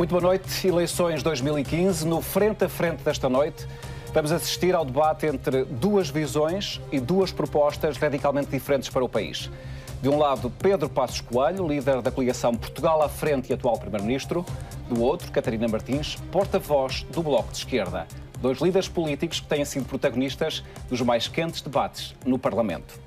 Muito boa noite. Eleições 2015. No frente a frente desta noite, vamos assistir ao debate entre duas visões e duas propostas radicalmente diferentes para o país. De um lado, Pedro Passos Coelho, líder da coligação Portugal à Frente e atual Primeiro-Ministro. Do outro, Catarina Martins, porta-voz do Bloco de Esquerda. Dois líderes políticos que têm sido protagonistas dos mais quentes debates no Parlamento.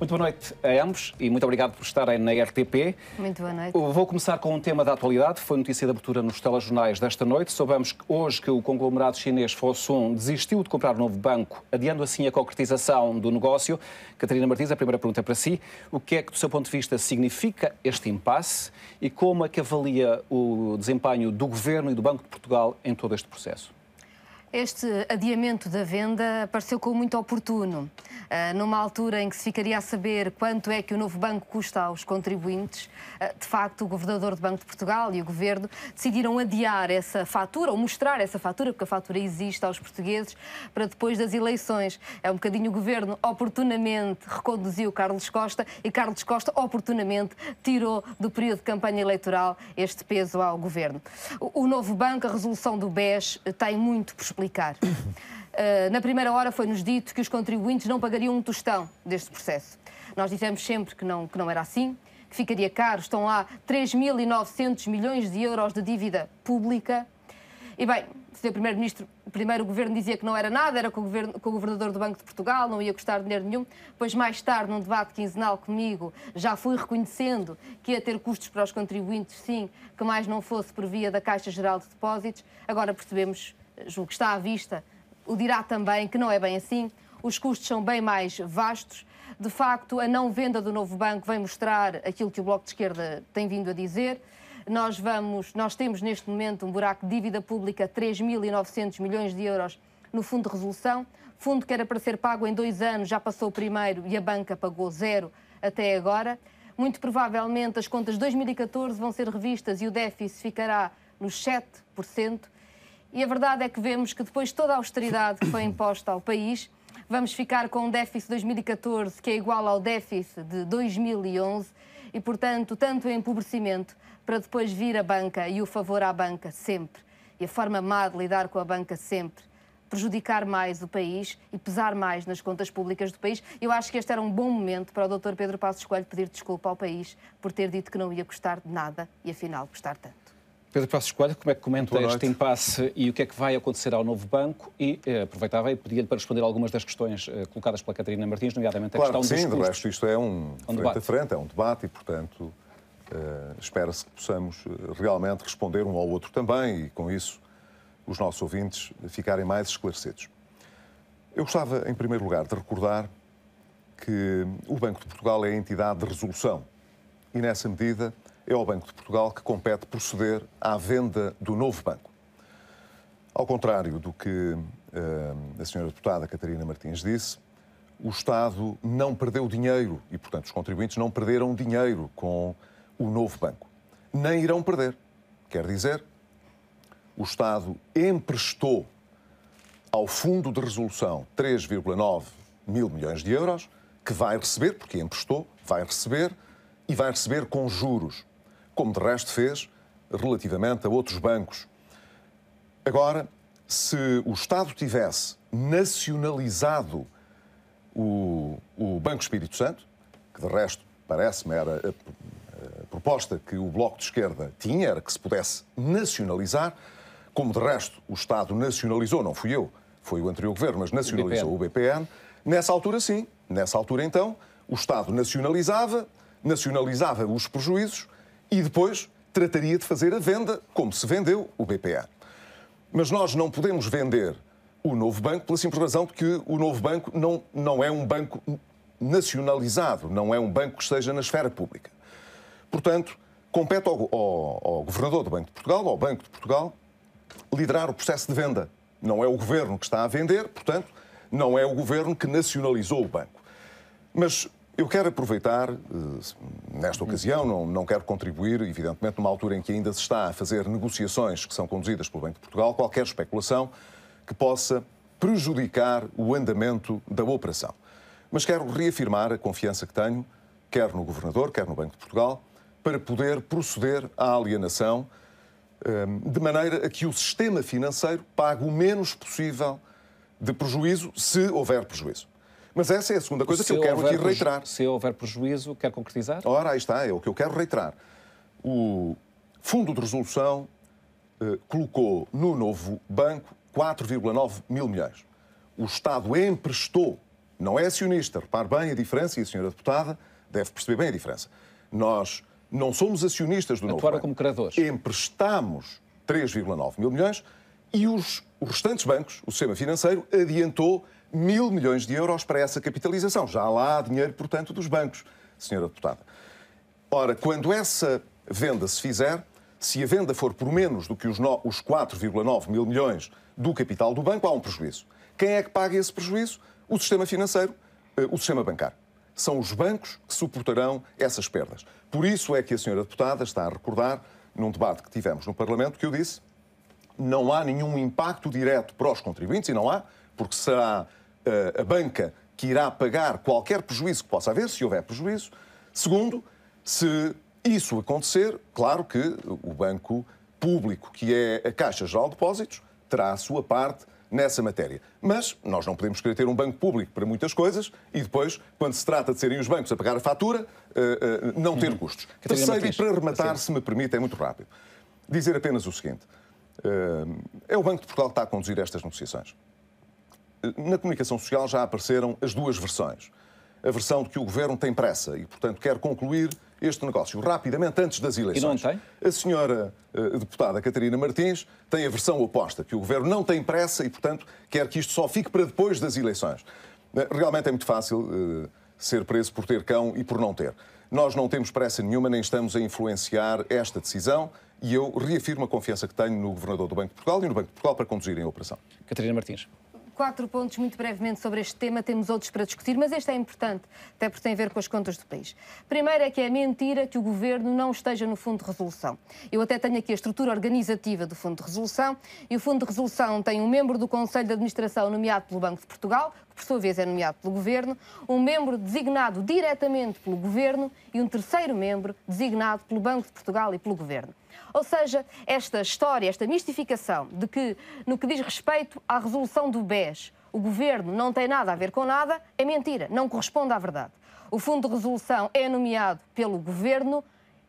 Muito boa noite a ambos e muito obrigado por estarem na RTP. Muito boa noite. Vou começar com um tema da atualidade. Foi notícia de abertura nos telejornais desta noite. Soubemos que hoje que o conglomerado chinês Fosun desistiu de comprar um novo banco, adiando assim a concretização do negócio. Catarina Martins, a primeira pergunta é para si. O que é que, do seu ponto de vista, significa este impasse e como é que avalia o desempenho do governo e do Banco de Portugal em todo este processo? Este adiamento da venda pareceu como muito oportuno, ah, numa altura em que se ficaria a saber quanto é que o novo banco custa aos contribuintes. Ah, de facto, o governador do Banco de Portugal e o governo decidiram adiar essa fatura, ou mostrar essa fatura, porque a fatura existe aos portugueses, para depois das eleições. É um bocadinho o governo oportunamente reconduziu Carlos Costa e Carlos Costa oportunamente tirou do período de campanha eleitoral este peso ao governo. O novo banco, a resolução do BES, tem muito por explicar. Uh, na primeira hora foi-nos dito que os contribuintes não pagariam um tostão deste processo. Nós dissemos sempre que não, que não era assim, que ficaria caro. Estão lá 3.900 milhões de euros de dívida pública. E bem, Sr. Primeiro-Ministro, primeiro o Governo dizia que não era nada, era com o, governo, com o Governador do Banco de Portugal, não ia custar dinheiro nenhum. Pois mais tarde, num debate quinzenal comigo, já fui reconhecendo que ia ter custos para os contribuintes, sim, que mais não fosse por via da Caixa Geral de Depósitos. Agora percebemos julgo que está à vista, o dirá também que não é bem assim. Os custos são bem mais vastos. De facto, a não venda do novo banco vem mostrar aquilo que o Bloco de Esquerda tem vindo a dizer. Nós, vamos, nós temos neste momento um buraco de dívida pública 3.900 milhões de euros no Fundo de Resolução. Fundo que era para ser pago em dois anos, já passou o primeiro e a banca pagou zero até agora. Muito provavelmente as contas de 2014 vão ser revistas e o déficit ficará nos 7%. E a verdade é que vemos que depois de toda a austeridade que foi imposta ao país, vamos ficar com um déficit de 2014 que é igual ao déficit de 2011 e, portanto, tanto empobrecimento para depois vir a banca e o favor à banca sempre. E a forma má de lidar com a banca sempre prejudicar mais o país e pesar mais nas contas públicas do país. Eu acho que este era um bom momento para o Dr. Pedro Passos Coelho pedir desculpa ao país por ter dito que não ia custar nada e afinal custar tanto. Pedro Passos Coelho, como é que comenta este impasse e o que é que vai acontecer ao novo banco? E eh, aproveitava e pedia-lhe para responder algumas das questões eh, colocadas pela Catarina Martins, nomeadamente a claro questão que sim, dos custos. Sim, de resto isto é um, um frente a frente, é um debate e, portanto, eh, espera-se que possamos eh, realmente responder um ao outro também e, com isso, os nossos ouvintes ficarem mais esclarecidos. Eu gostava, em primeiro lugar, de recordar que o Banco de Portugal é a entidade de resolução e, nessa medida, é ao Banco de Portugal que compete proceder à venda do novo banco. Ao contrário do que uh, a senhora deputada Catarina Martins disse, o Estado não perdeu dinheiro e, portanto, os contribuintes não perderam dinheiro com o novo banco. Nem irão perder. Quer dizer, o Estado emprestou ao Fundo de Resolução 3,9 mil milhões de euros, que vai receber, porque emprestou, vai receber, e vai receber com juros como de resto fez relativamente a outros bancos. Agora, se o Estado tivesse nacionalizado o, o Banco Espírito Santo, que de resto parece-me era a, a proposta que o Bloco de Esquerda tinha, era que se pudesse nacionalizar, como de resto o Estado nacionalizou, não fui eu, foi o anterior governo, mas nacionalizou o BPN. o BPN. Nessa altura, sim, nessa altura então, o Estado nacionalizava, nacionalizava os prejuízos e depois trataria de fazer a venda, como se vendeu o BPA. Mas nós não podemos vender o novo banco pela simples razão de que o novo banco não, não é um banco nacionalizado, não é um banco que esteja na esfera pública. Portanto, compete ao, ao, ao, Governador do Banco de Portugal, ao Banco de Portugal, liderar o processo de venda. Não é o Governo que está a vender, portanto, não é o Governo que nacionalizou o banco. Mas eu quero aproveitar, eh, nesta ocasião, não, não quero contribuir, evidentemente, numa altura em que ainda se está a fazer negociações que são conduzidas pelo Banco de Portugal, qualquer especulação que possa prejudicar o andamento da operação. Mas quero reafirmar a confiança que tenho, quer no Governador, quer no Banco de Portugal, para poder proceder à alienação eh, de maneira a que o sistema financeiro pague o menos possível de prejuízo, se houver prejuízo. Mas essa é a segunda coisa se que eu quero aqui reiterar. Se houver prejuízo, quer concretizar? Ora, aí está, é o que eu quero reiterar. O Fundo de Resolução eh, colocou no novo banco 4,9 mil milhões. O Estado emprestou, não é acionista, repare bem a diferença, e a senhora deputada deve perceber bem a diferença. Nós não somos acionistas do Atuaram novo banco. como credores. Emprestamos 3,9 mil milhões e os, os restantes bancos, o sistema financeiro, adiantou mil milhões de euros para essa capitalização. Já lá há dinheiro, portanto, dos bancos, senhora deputada. Ora, quando essa venda se fizer, se a venda for por menos do que os, 4,9 mil milhões do capital do banco, há um prejuízo. Quem é que paga esse prejuízo? O sistema financeiro, eh, o sistema bancário. São os bancos que suportarão essas perdas. Por isso é que a senhora deputada está a recordar, num debate que tivemos no Parlamento, que eu disse não há nenhum impacto direto para os contribuintes e não há, porque será a banca que irá pagar qualquer prejuízo que possa haver, se houver prejuízo. Segundo, se isso acontecer, claro que o banco público, que é a Caixa Geral de Depósitos, terá a sua parte nessa matéria. Mas nós não podemos querer ter um banco público para muitas coisas e depois, quando se trata de serem os bancos a pagar a fatura, uh, uh, não ter hum. custos. Terceiro, e para rematar, se me permite, é muito rápido, dizer apenas o seguinte. Uh, é o Banco de Portugal que está a conduzir estas negociações. Na comunicação social já apareceram as duas versões. A versão de que o governo tem pressa e, portanto, quer concluir este negócio rapidamente antes das eleições. E não tem? A senhora eh, deputada Catarina Martins tem a versão oposta, que o governo não tem pressa e, portanto, quer que isto só fique para depois das eleições. Eh, realmente é muito fácil uh, ser preso por ter cão e por não ter. Nós não temos pressa nenhuma, nem estamos a influenciar esta decisão e eu reafirmo a confiança que tenho no Governador do Banco de Portugal e no Banco de Portugal para conduzirem a operação. Catarina Martins quatro pontos muito brevemente sobre este tema, temos outros para discutir, mas este é importante, até porque tem a ver com as contas do país. Primeiro é que é mentira que o Governo não esteja no Fundo de Resolução. Eu até tenho aqui a estrutura organizativa do Fundo de Resolução, e o Fundo de Resolução tem um membro do Conselho de Administração nomeado pelo Banco de Portugal, que por sua vez é nomeado pelo Governo, um membro designado diretamente pelo Governo e um terceiro membro designado pelo Banco de Portugal e pelo Governo. Ou seja, esta história, esta mistificação de que, no que diz respeito à resolução do BES, o governo não tem nada a ver com nada, é mentira, não corresponde à verdade. O Fundo de Resolução é nomeado pelo governo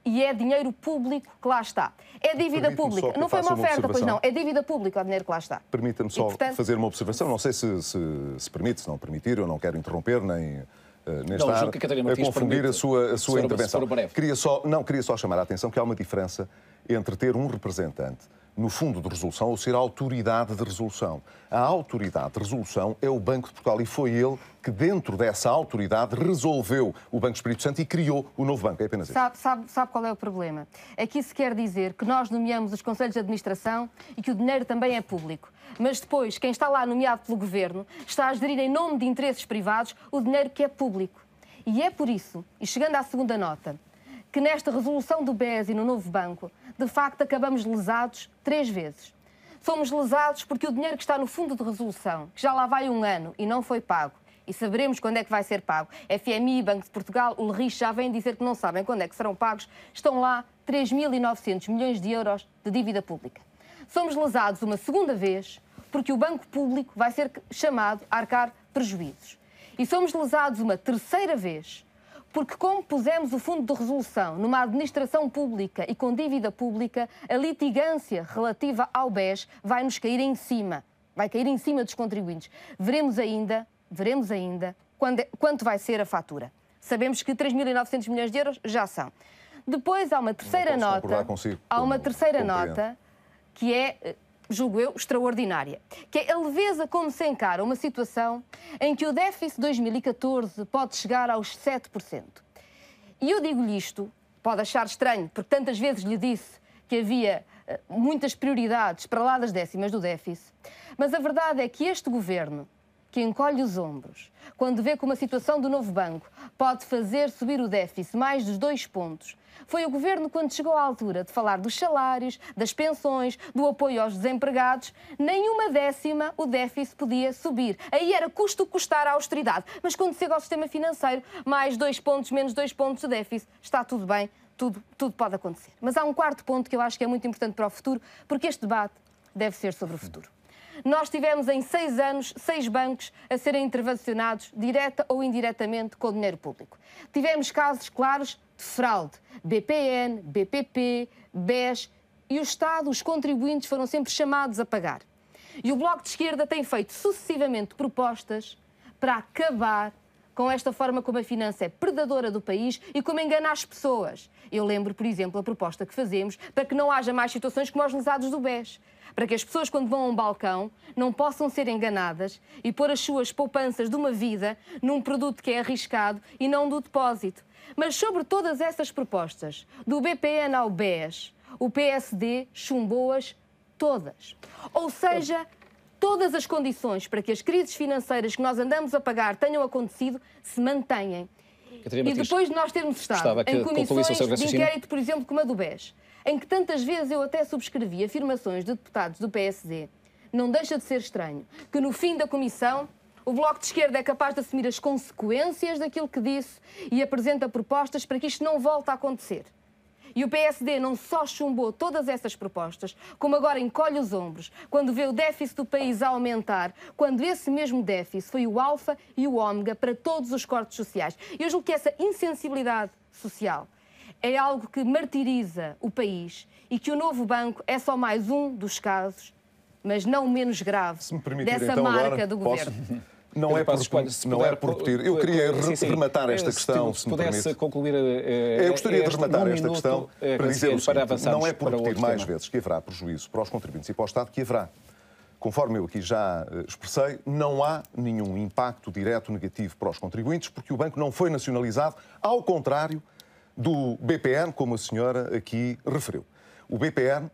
e é dinheiro público que lá está. É dívida pública. Não foi uma oferta, uma pois não. É dívida pública o dinheiro que lá está. Permita-me só e, portanto... fazer uma observação. Não sei se, se, se permite, se não permitir, eu não quero interromper nem eh, neste não, que a, confundir a sua, a sua intervenção. Queria só, não, queria só chamar a atenção que há uma diferença entre ter um representante no fundo de resolução, ou ser a autoridade de resolução. A autoridade de resolução é o Banco de Portugal e foi ele que, dentro dessa autoridade, resolveu o Banco Espírito Santo e criou o novo banco. É apenas isso. Sabe, sabe, sabe qual é o problema? Aqui se quer dizer que nós nomeamos os conselhos de administração e que o dinheiro também é público. Mas depois, quem está lá nomeado pelo governo está a gerir em nome de interesses privados o dinheiro que é público. E é por isso, e chegando à segunda nota, que nesta resolução do BES e no novo banco, de facto acabamos lesados três vezes. Somos lesados porque o dinheiro que está no fundo de resolução, que já lá vai um ano e não foi pago, e saberemos quando é que vai ser pago. FMI, Banco de Portugal, o Lerich já vêm dizer que não sabem quando é que serão pagos. Estão lá 3.900 milhões de euros de dívida pública. Somos lesados uma segunda vez porque o Banco Público vai ser chamado a arcar prejuízos. E somos lesados uma terceira vez porque, como pusemos o Fundo de Resolução numa administração pública e com dívida pública, a litigância relativa ao BES vai nos cair em cima. Vai cair em cima dos contribuintes. Veremos ainda, veremos ainda quando, é, quanto vai ser a fatura. Sabemos que 3.900 milhões de euros já são. Depois há uma terceira nota. Consigo, há uma terceira compreendo. nota que é eh, julgo eu, extraordinária, que é a leveza como se encara uma situação em que o déficit 2014 pode chegar aos 7%. E eu digo-lhe isto, pode achar estranho, porque tantas vezes lhe disse que havia eh, muitas prioridades para lá das décimas do déficit, mas a verdade é que este governo, que encolhe os ombros quando vê que uma situação do novo banco pode fazer subir o déficit mais dos dois pontos. Foi o governo quando chegou à altura de falar dos salários, das pensões, do apoio aos desempregados. Nenhuma décima o déficit podia subir. Aí era custo custar a austeridade. Mas quando chega ao sistema financeiro, mais dois pontos, menos dois pontos de déficit, está tudo bem, tudo, tudo pode acontecer. Mas há um quarto ponto que eu acho que é muito importante para o futuro, porque este debate deve ser sobre o futuro. Nós tivemos em seis anos seis bancos a serem intervencionados, direta ou indiretamente, com o dinheiro público. Tivemos casos claros de fraude. BPN, BPP, BES e o Estado, os contribuintes, foram sempre chamados a pagar. E o Bloco de Esquerda tem feito sucessivamente propostas para acabar com esta forma como a finança é predadora do país e como engana as pessoas. Eu lembro, por exemplo, a proposta que fazemos para que não haja mais situações como os lesados do BES. Para que as pessoas, quando vão a um balcão, não possam ser enganadas e pôr as suas poupanças de uma vida num produto que é arriscado e não do depósito. Mas sobre todas essas propostas, do BPN ao BES, o PSD chumbou-as todas. Ou seja, todas as condições para que as crises financeiras que nós andamos a pagar tenham acontecido se mantenham. e depois de nós termos estado em comissões de inquérito, por exemplo, como a do BES, em que tantas vezes eu até subscrevi afirmações de deputados do PSD, não deixa de ser estranho que no fim da comissão o Bloco de Esquerda é capaz de assumir as consequências daquilo que disse e apresenta propostas para que isto não volte a acontecer. E o PSD não só chumbou todas essas propostas, como agora encolhe os ombros quando vê o déficit do país a aumentar, quando esse mesmo déficit foi o alfa e o ômega para todos os cortes sociais. Eu julgo que essa insensibilidade social é algo que martiriza o país e que o novo banco é só mais um dos casos, mas não menos grave, dessa então, marca agora, do governo. Posso... É não é por, escolha, não puder, é por repetir. Eu queria sim, sim. rematar esta eh, se questão. Se, se pudesse permite. concluir. Uh, eu gostaria de rematar um esta minuto, questão uh, para dizer o seguinte. não é por repetir mais tema. vezes que haverá prejuízo para os contribuintes e para o Estado que haverá. Conforme eu aqui já expressei, não há nenhum impacto direto negativo para os contribuintes, porque o banco não foi nacionalizado, ao contrário do BPN, como a senhora aqui referiu. O BPN,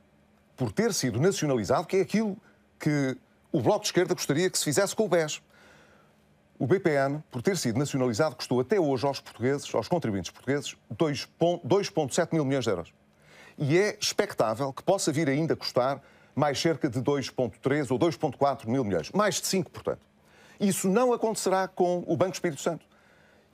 por ter sido nacionalizado, que é aquilo que o Bloco de Esquerda gostaria que se fizesse com o BES. O BPN, por ter sido nacionalizado, custou até hoje aos portugueses, aos contribuintes portugueses, 2,7 mil milhões de euros. E é expectável que possa vir ainda a custar mais cerca de 2,3 ou 2,4 mil milhões. Mais de 5, portanto. Isso não acontecerá com o Banco Espírito Santo.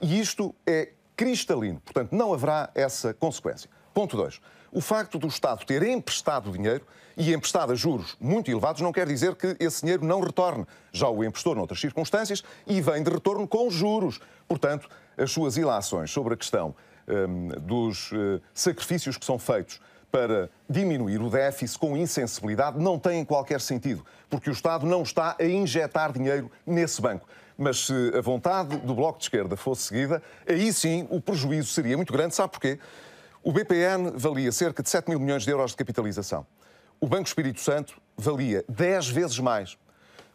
E isto é cristalino. Portanto, não haverá essa consequência. Ponto 2. O facto do Estado ter emprestado dinheiro e emprestado a juros muito elevados não quer dizer que esse dinheiro não retorne. Já o emprestou noutras circunstâncias e vem de retorno com juros. Portanto, as suas ilações sobre a questão um, dos uh, sacrifícios que são feitos para diminuir o déficit com insensibilidade não têm qualquer sentido, porque o Estado não está a injetar dinheiro nesse banco. Mas se a vontade do Bloco de Esquerda fosse seguida, aí sim o prejuízo seria muito grande. Sabe porquê? O BPN valia cerca de 7 mil milhões de euros de capitalização. O Banco Espírito Santo valia 10 vezes mais.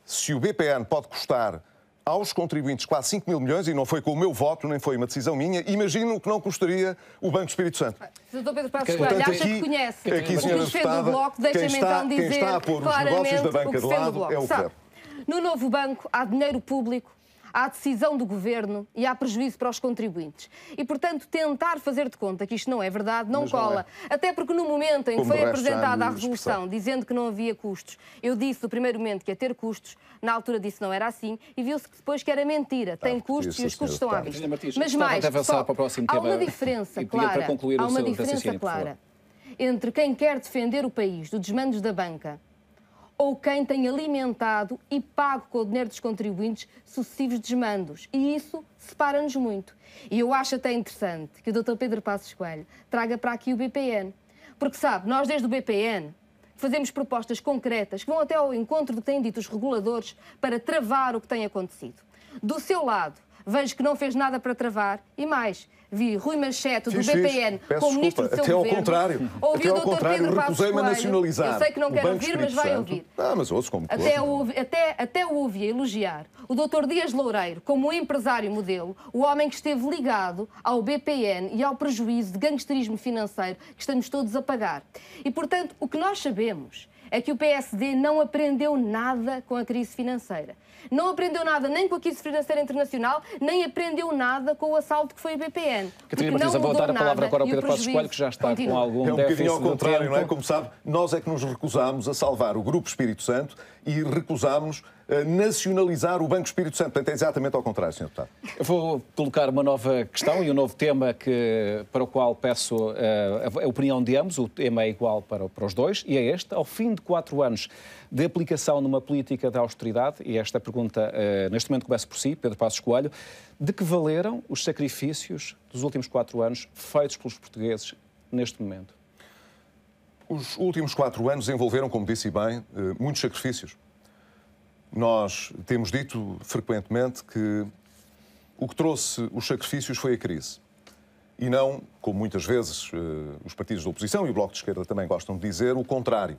Se o BPN pode custar aos contribuintes quase 5 mil milhões, e não foi com o meu voto, nem foi uma decisão minha, imagino o que não custaria o Banco Espírito Santo. Doutor Pedro Passos Coelho, acha que conhece é aqui, o que defende do Bloco, deixa-me então dizer quem está a pôr os negócios da banca de lado é o Ferro. No novo banco há dinheiro público à decisão do governo e há prejuízo para os contribuintes. E, portanto, tentar fazer de conta que isto não é verdade não Mas cola. Não é. Até porque no momento em Como que foi apresentada a resolução dizendo que não havia custos, eu disse no primeiro momento que ia ter custos, na altura disse não era assim e viu-se que depois que era mentira. Tem ah, custos e os custos estão à vista. Mas mais, só, há uma diferença clara. Há uma diferença clara entre quem quer defender o país do desmandos da banca ou quem tem alimentado e pago com o dinheiro dos contribuintes sucessivos desmandos. E isso separa-nos muito. E eu acho até interessante que o Dr. Pedro Passos Coelho traga para aqui o BPN. Porque, sabe, nós desde o BPN fazemos propostas concretas que vão até ao encontro do que têm dito os reguladores para travar o que tem acontecido. Do seu lado, vejo que não fez nada para travar e mais, vi Rui Manchete, do BPN, como ministro do seu até governo. Ao contrário. Ouvi até o ao contrário, Pedro recusei-me nacionalizar. Eu sei que não quer ouvir, mas vai Santo. ouvir. Ah, mas ouço como até, ouvi, até, até o ouvi elogiar o Dr. Dias Loureiro como um empresário modelo, o homem que esteve ligado ao BPN e ao prejuízo de gangsterismo financeiro que estamos todos a pagar. E, portanto, o que nós sabemos é que o PSD não aprendeu nada com a crise financeira. Não aprendeu nada nem com a crise financeira internacional, nem aprendeu nada com o assalto que foi a BPN. Catarina Martins, a voltar a palavra agora ao Pedro Passos Coelho, que já está continua. com algum É um bocadinho ao contrário, não é? Como sabe, nós é que nos recusámos a salvar o Grupo Espírito Santo e recusámos eh, nacionalizar o Banco Espírito Santo. Portanto, é exatamente ao contrário, Sr. Deputado. Eu vou colocar uma nova questão e um novo tema que, para o qual peço uh, a opinião de ambos. O tema é igual para, para os dois e é este. Ao fim de quatro anos de aplicação numa política de austeridade, e esta pergunta uh, neste momento começa por si, Pedro Passos Coelho, de que valeram os sacrifícios dos últimos quatro anos feitos pelos portugueses neste momento? Os últimos quatro anos envolveram, como disse bem, eh, muitos sacrifícios. Nós temos dito frequentemente que o que trouxe os sacrifícios foi a crise e não, como muitas vezes eh, os partidos da oposição e o Bloco de Esquerda também gostam de dizer, o contrário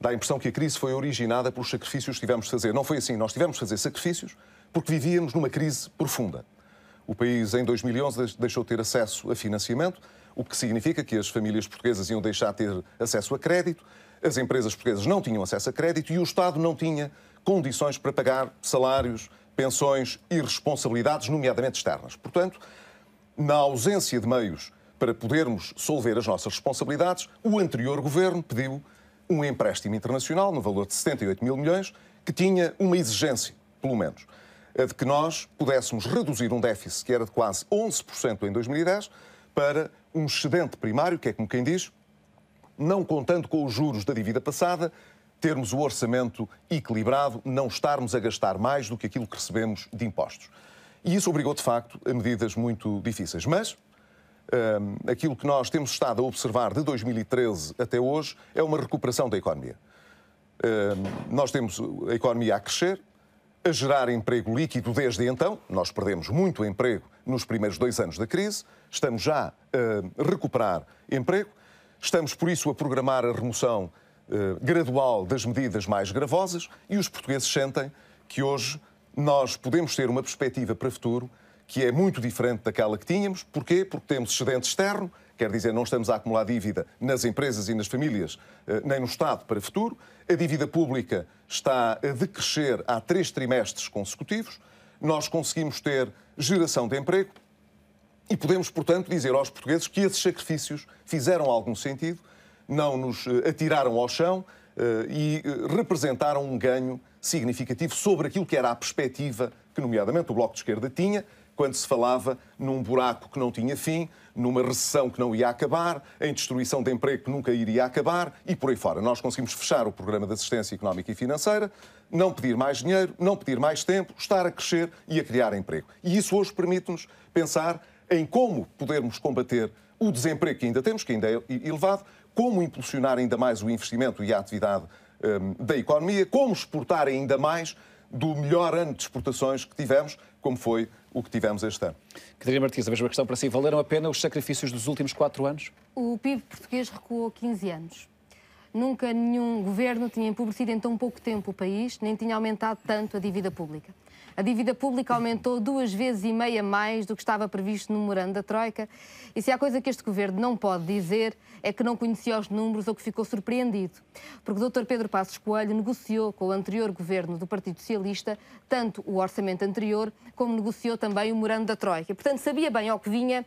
dá a impressão que a crise foi originada pelos sacrifícios que tivemos de fazer. Não foi assim. Nós tivemos de fazer sacrifícios porque vivíamos numa crise profunda. O país, em 2011, deixou de ter acesso a financiamento, o que significa que as famílias portuguesas iam deixar de ter acesso a crédito, as empresas portuguesas não tinham acesso a crédito e o Estado não tinha condições para pagar salários, pensões e responsabilidades, nomeadamente externas. Portanto, na ausência de meios para podermos solver as nossas responsabilidades, o anterior governo pediu um empréstimo internacional no valor de 78 mil milhões que tinha uma exigência, pelo menos, a de que nós pudéssemos reduzir um déficit que era de quase 11% em 2010 para um excedente primário, que é como quem diz, não contando com os juros da dívida passada, termos o orçamento equilibrado, não estarmos a gastar mais do que aquilo que recebemos de impostos. E isso obrigou, de facto, a medidas muito difíceis. Mas aquilo que nós temos estado a observar de 2013 até hoje é uma recuperação da economia. nós temos a economia a crescer, a gerar emprego líquido desde então. Nós perdemos muito emprego nos primeiros dois anos da crise, estamos já a recuperar emprego, estamos, por isso, a programar a remoção eh, gradual das medidas mais gravosas e os portugueses sentem que hoje nós podemos ter uma perspectiva para o futuro que é muito diferente daquela que tínhamos. Porquê? Porque temos excedente externo, quer dizer, não estamos a acumular dívida nas empresas e nas famílias, eh, nem no Estado para o futuro. A dívida pública está a decrescer há três trimestres consecutivos. Nós conseguimos ter geração de emprego e podemos, portanto, dizer aos portugueses que esses sacrifícios fizeram algum sentido, não nos eh, atiraram ao chão eh, e representaram um ganho significativo sobre aquilo que era a perspectiva que, nomeadamente, o Bloco de Esquerda tinha quando se falava num buraco que não tinha fim, numa recessão que não ia acabar, em destruição de emprego que nunca iria acabar e por aí fora. Nós conseguimos fechar o programa de assistência económica e financeira, não pedir mais dinheiro, não pedir mais tempo, estar a crescer e a criar emprego. E isso hoje permite-nos pensar em como podermos combater o desemprego que ainda temos, que ainda é elevado, como impulsionar ainda mais o investimento e a atividade hum, da economia, como exportar ainda mais do melhor ano de exportações que tivemos, como foi o que tivemos este ano. Catarina Martins, a mesma questão para si. Valeram a pena os sacrifícios dos últimos quatro anos? O PIB português recuou 15 anos. Nunca nenhum governo tinha empobrecido em tão pouco tempo o país, nem tinha aumentado tanto a dívida pública. A dívida pública aumentou duas vezes e meia mais do que estava previsto no memorando da Troika. E se há coisa que este governo não pode dizer é que não conhecia os números ou que ficou surpreendido. Porque o Dr. Pedro Passos Coelho negociou com o anterior governo do Partido Socialista tanto o orçamento anterior como negociou também o memorando da Troika. Portanto, sabia bem ao que vinha,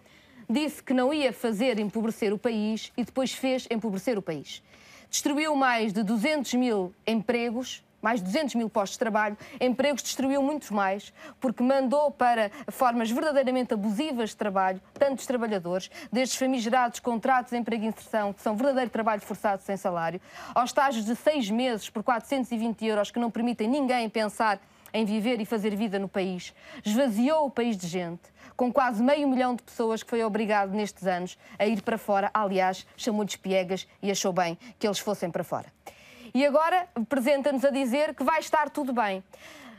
disse que não ia fazer empobrecer o país e depois fez empobrecer o país. Destruiu mais de 200 mil empregos mais de 200 mil postos de trabalho, empregos destruiu muitos mais, porque mandou para formas verdadeiramente abusivas de trabalho tantos trabalhadores, desde famigerados contratos de emprego e inserção, que são verdadeiro trabalho forçado sem salário, aos estágios de seis meses por 420 euros que não permitem ninguém pensar em viver e fazer vida no país. Esvaziou o país de gente, com quase meio milhão de pessoas que foi obrigado nestes anos a ir para fora. Aliás, chamou de piegas e achou bem que eles fossem para fora. E agora apresenta-nos a dizer que vai estar tudo bem.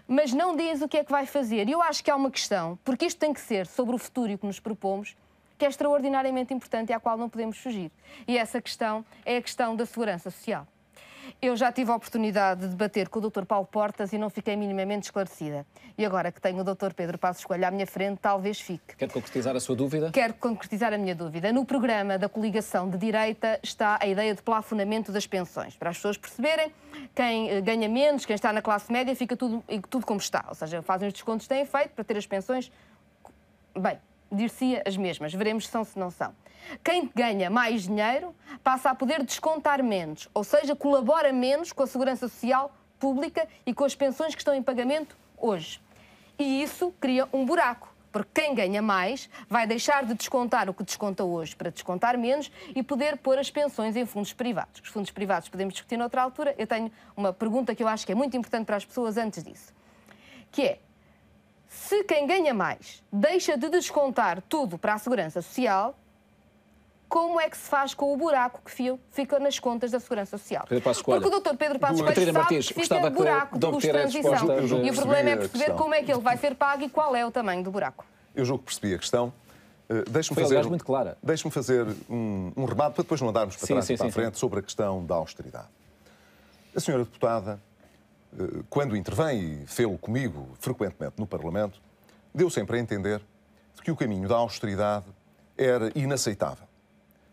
Mas não diz o que é que vai fazer. E eu acho que há uma questão, porque isto tem que ser sobre o futuro e o que nos propomos, que é extraordinariamente importante e à qual não podemos fugir. E essa questão é a questão da segurança social. Eu já tive a oportunidade de debater com o Dr. Paulo Portas e não fiquei minimamente esclarecida. E agora que tenho o Dr. Pedro Passos Coelho à minha frente, talvez fique. Quer concretizar a sua dúvida? Quero concretizar a minha dúvida. No programa da coligação de direita está a ideia de plafonamento das pensões. Para as pessoas perceberem, quem eh, ganha menos, quem está na classe média, fica tudo, tudo como está. Ou seja, fazem os descontos que têm feito para ter as pensões bem, dir-se as mesmas. Veremos se são se não são. Quem ganha mais dinheiro passa a poder descontar menos, ou seja, colabora menos com a segurança social pública e com as pensões que estão em pagamento hoje. E isso cria um buraco, porque quem ganha mais vai deixar de descontar o que desconta hoje para descontar menos e poder pôr as pensões em fundos privados. Os fundos privados podemos discutir noutra altura. Eu tenho uma pergunta que eu acho que é muito importante para as pessoas antes disso, que é se quem ganha mais deixa de descontar tudo para a segurança social, como é que se faz com o buraco que fica nas contas da Segurança Social. Porque o Dr. Pedro Passos Coelho sabe que fica buraco de custo transição. E o problema é perceber como é que ele vai ser pago e qual é o tamanho do buraco. Eu julgo que percebi a questão. Eh, deixe-me fazer, muito clara. Deixe fazer um, um remate para depois não andarmos para sim, trás sim, e para sim, a frente sobre a questão da austeridade. A senhora deputada eh, quando intervém, e fê-lo comigo frequentemente no Parlamento, deu sempre a entender que o caminho da austeridade era inaceitável.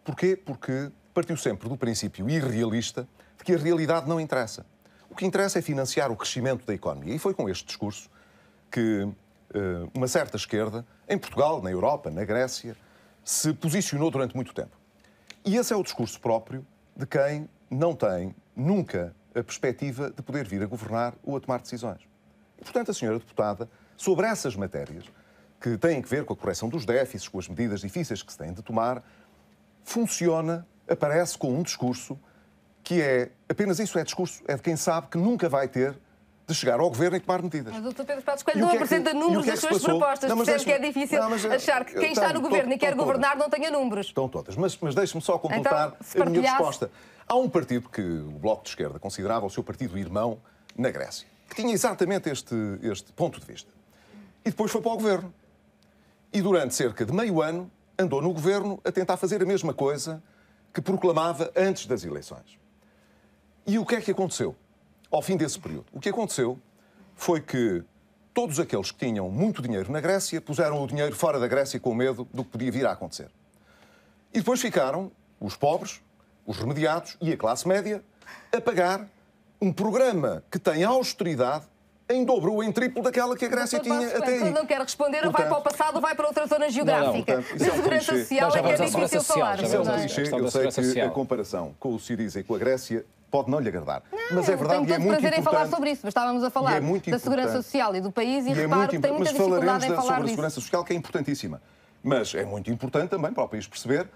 Porquê? Porque partiu sempre do princípio irrealista de que a realidade não interessa. O que interessa é financiar o crescimento da economia. E foi com este discurso que uh, uma certa esquerda, em Portugal, na Europa, na Grécia, se posicionou durante muito tempo. E esse é o discurso próprio de quem não tem nunca a perspectiva de poder vir a governar ou a tomar decisões. E, portanto, a senhora deputada, sobre essas matérias, que têm que ver com a correção dos déficits, com as medidas difíceis que se têm de tomar, funciona, aparece com um discurso que é apenas isso é discurso, é de quem sabe que nunca vai ter de chegar ao governo e tomar medidas. Mas o Dr. Pedro Passos Coelho não é apresenta é números das suas propostas, não, portanto que é difícil achar que quem está no governo e quer governar não tenha números. Estão todas, mas, mas deixe-me só então, completar a minha resposta. Há um partido que o Bloco de Esquerda considerava o seu partido irmão na Grécia, que tinha exatamente este, este ponto de vista. E depois foi para o governo. E durante cerca de meio ano andou no governo a tentar fazer a mesma coisa que proclamava antes das eleições. E o que é que aconteceu? ao fim desse período. O que aconteceu foi que todos aqueles que tinham muito dinheiro na Grécia puseram o dinheiro fora da Grécia com medo do que podia vir a acontecer. E depois ficaram os pobres, os remediados e a classe média a pagar um programa que tem austeridade em dobro ou em triplo daquela que a Grécia tinha até aí. não quer responder, portanto, vai para o passado ou vai para outra zona geográfica. Não, não, portanto, é de segurança social é que é difícil falar. É? Isso é um clichê, eu sei que a comparação com o Siriza e com a Grécia pode não lhe agradar. Não, mas é verdade tenho todo e é muito prazer em falar sobre isso, mas estávamos a é falar é da segurança social e do país e, e reparo que tem muita dificuldade em falar sobre disso. a segurança social, que é importantíssima. Mas é muito importante também para o país perceber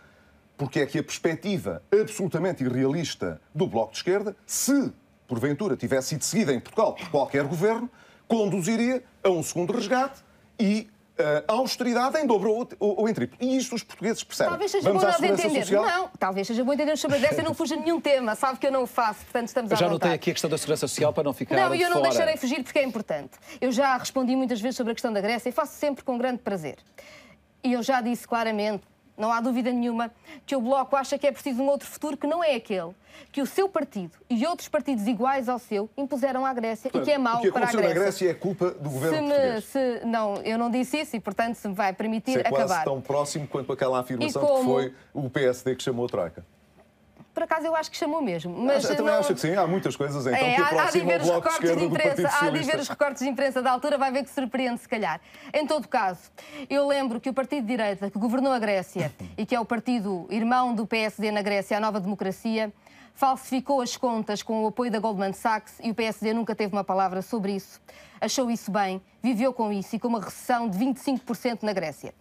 porque é que a perspectiva absolutamente irrealista do Bloco de Esquerda, se porventura, tivesse sido seguida em Portugal por qualquer governo, conduziria a um segundo resgate e eh, a austeridade em dobro ou, ou, em triplo. E isto os portugueses percebem. Talvez seja Vamos bom nós entender. Social? Não, talvez seja bom entendermos sobre dessa. não fuja nenhum tema. Sabe que eu não o faço, portanto estamos eu já à Já notei aqui a questão da segurança social para não ficar Não, e eu não fora. deixarei fugir porque é importante. Eu já respondi muitas vezes sobre a questão da Grécia e faço sempre com grande prazer. E eu já disse claramente não há dúvida nenhuma que o Bloco acha que é preciso um outro futuro que não é aquele que o seu partido e outros partidos iguais ao seu impuseram à Grécia claro, e que é mau para a Grécia. O que aconteceu na Grécia é culpa do governo se me, português. Se, não, eu não disse isso e, portanto, se me vai permitir se é acabar. é quase tão próximo quanto aquela afirmação como... que foi o PSD que chamou Troika por acaso eu acho que chamou mesmo. Mas eu também não... acho que sim, há muitas coisas então é, que aproximam há, há o Bloco de Esquerda de imprensa, Há de ver os recortes de imprensa da altura, vai ver que surpreende se calhar. Em todo caso, eu lembro que o Partido de Direita, que governou a Grécia e que é o partido irmão do PSD na Grécia, a Nova Democracia, falsificou as contas com o apoio da Goldman Sachs e o PSD nunca teve uma palavra sobre isso. Achou isso bem, viveu com isso e com uma recessão de 25% na Grécia.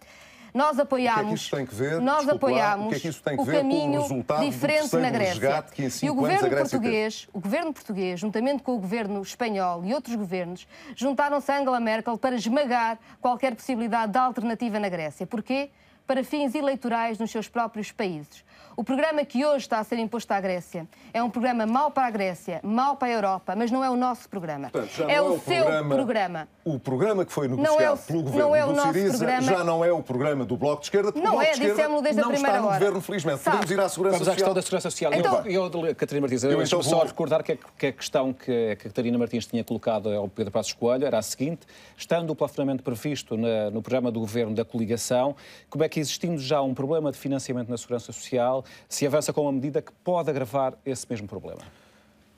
Nós é apoiámos. O que é que isso tem que ver? Nós Desculpa o, que é que isso tem que ver caminho o diferente na Grécia. e o governo português, o governo português, juntamente com o governo espanhol e outros governos, juntaram-se a Angela Merkel para esmagar qualquer possibilidade de alternativa na Grécia. Porquê? Para fins eleitorais nos seus próprios países. O programa que hoje está a ser imposto à Grécia é um programa mau para a Grécia, mau para a Europa, mas não é o nosso programa. Portanto, é, é, o é o seu programa, programa, O programa que foi é negociado é o, pelo governo não é do Siriza programa. já não é o programa do Bloco de Esquerda, porque não o Bloco é, de Esquerda desde não a primeira está no hora. governo, felizmente. Sabe. Podemos ir à Segurança Vamos Social. à questão da Segurança Social. Então, eu, eu, eu Catarina Martins, eu, eu então só vou... recordar que a, é, que a questão que a Catarina Martins tinha colocado ao Pedro Passos Coelho era a seguinte, estando o plafonamento previsto na, no programa do governo da coligação, como é que existindo já um problema de financiamento na Segurança Social, se avança com uma medida que pode agravar esse mesmo problema?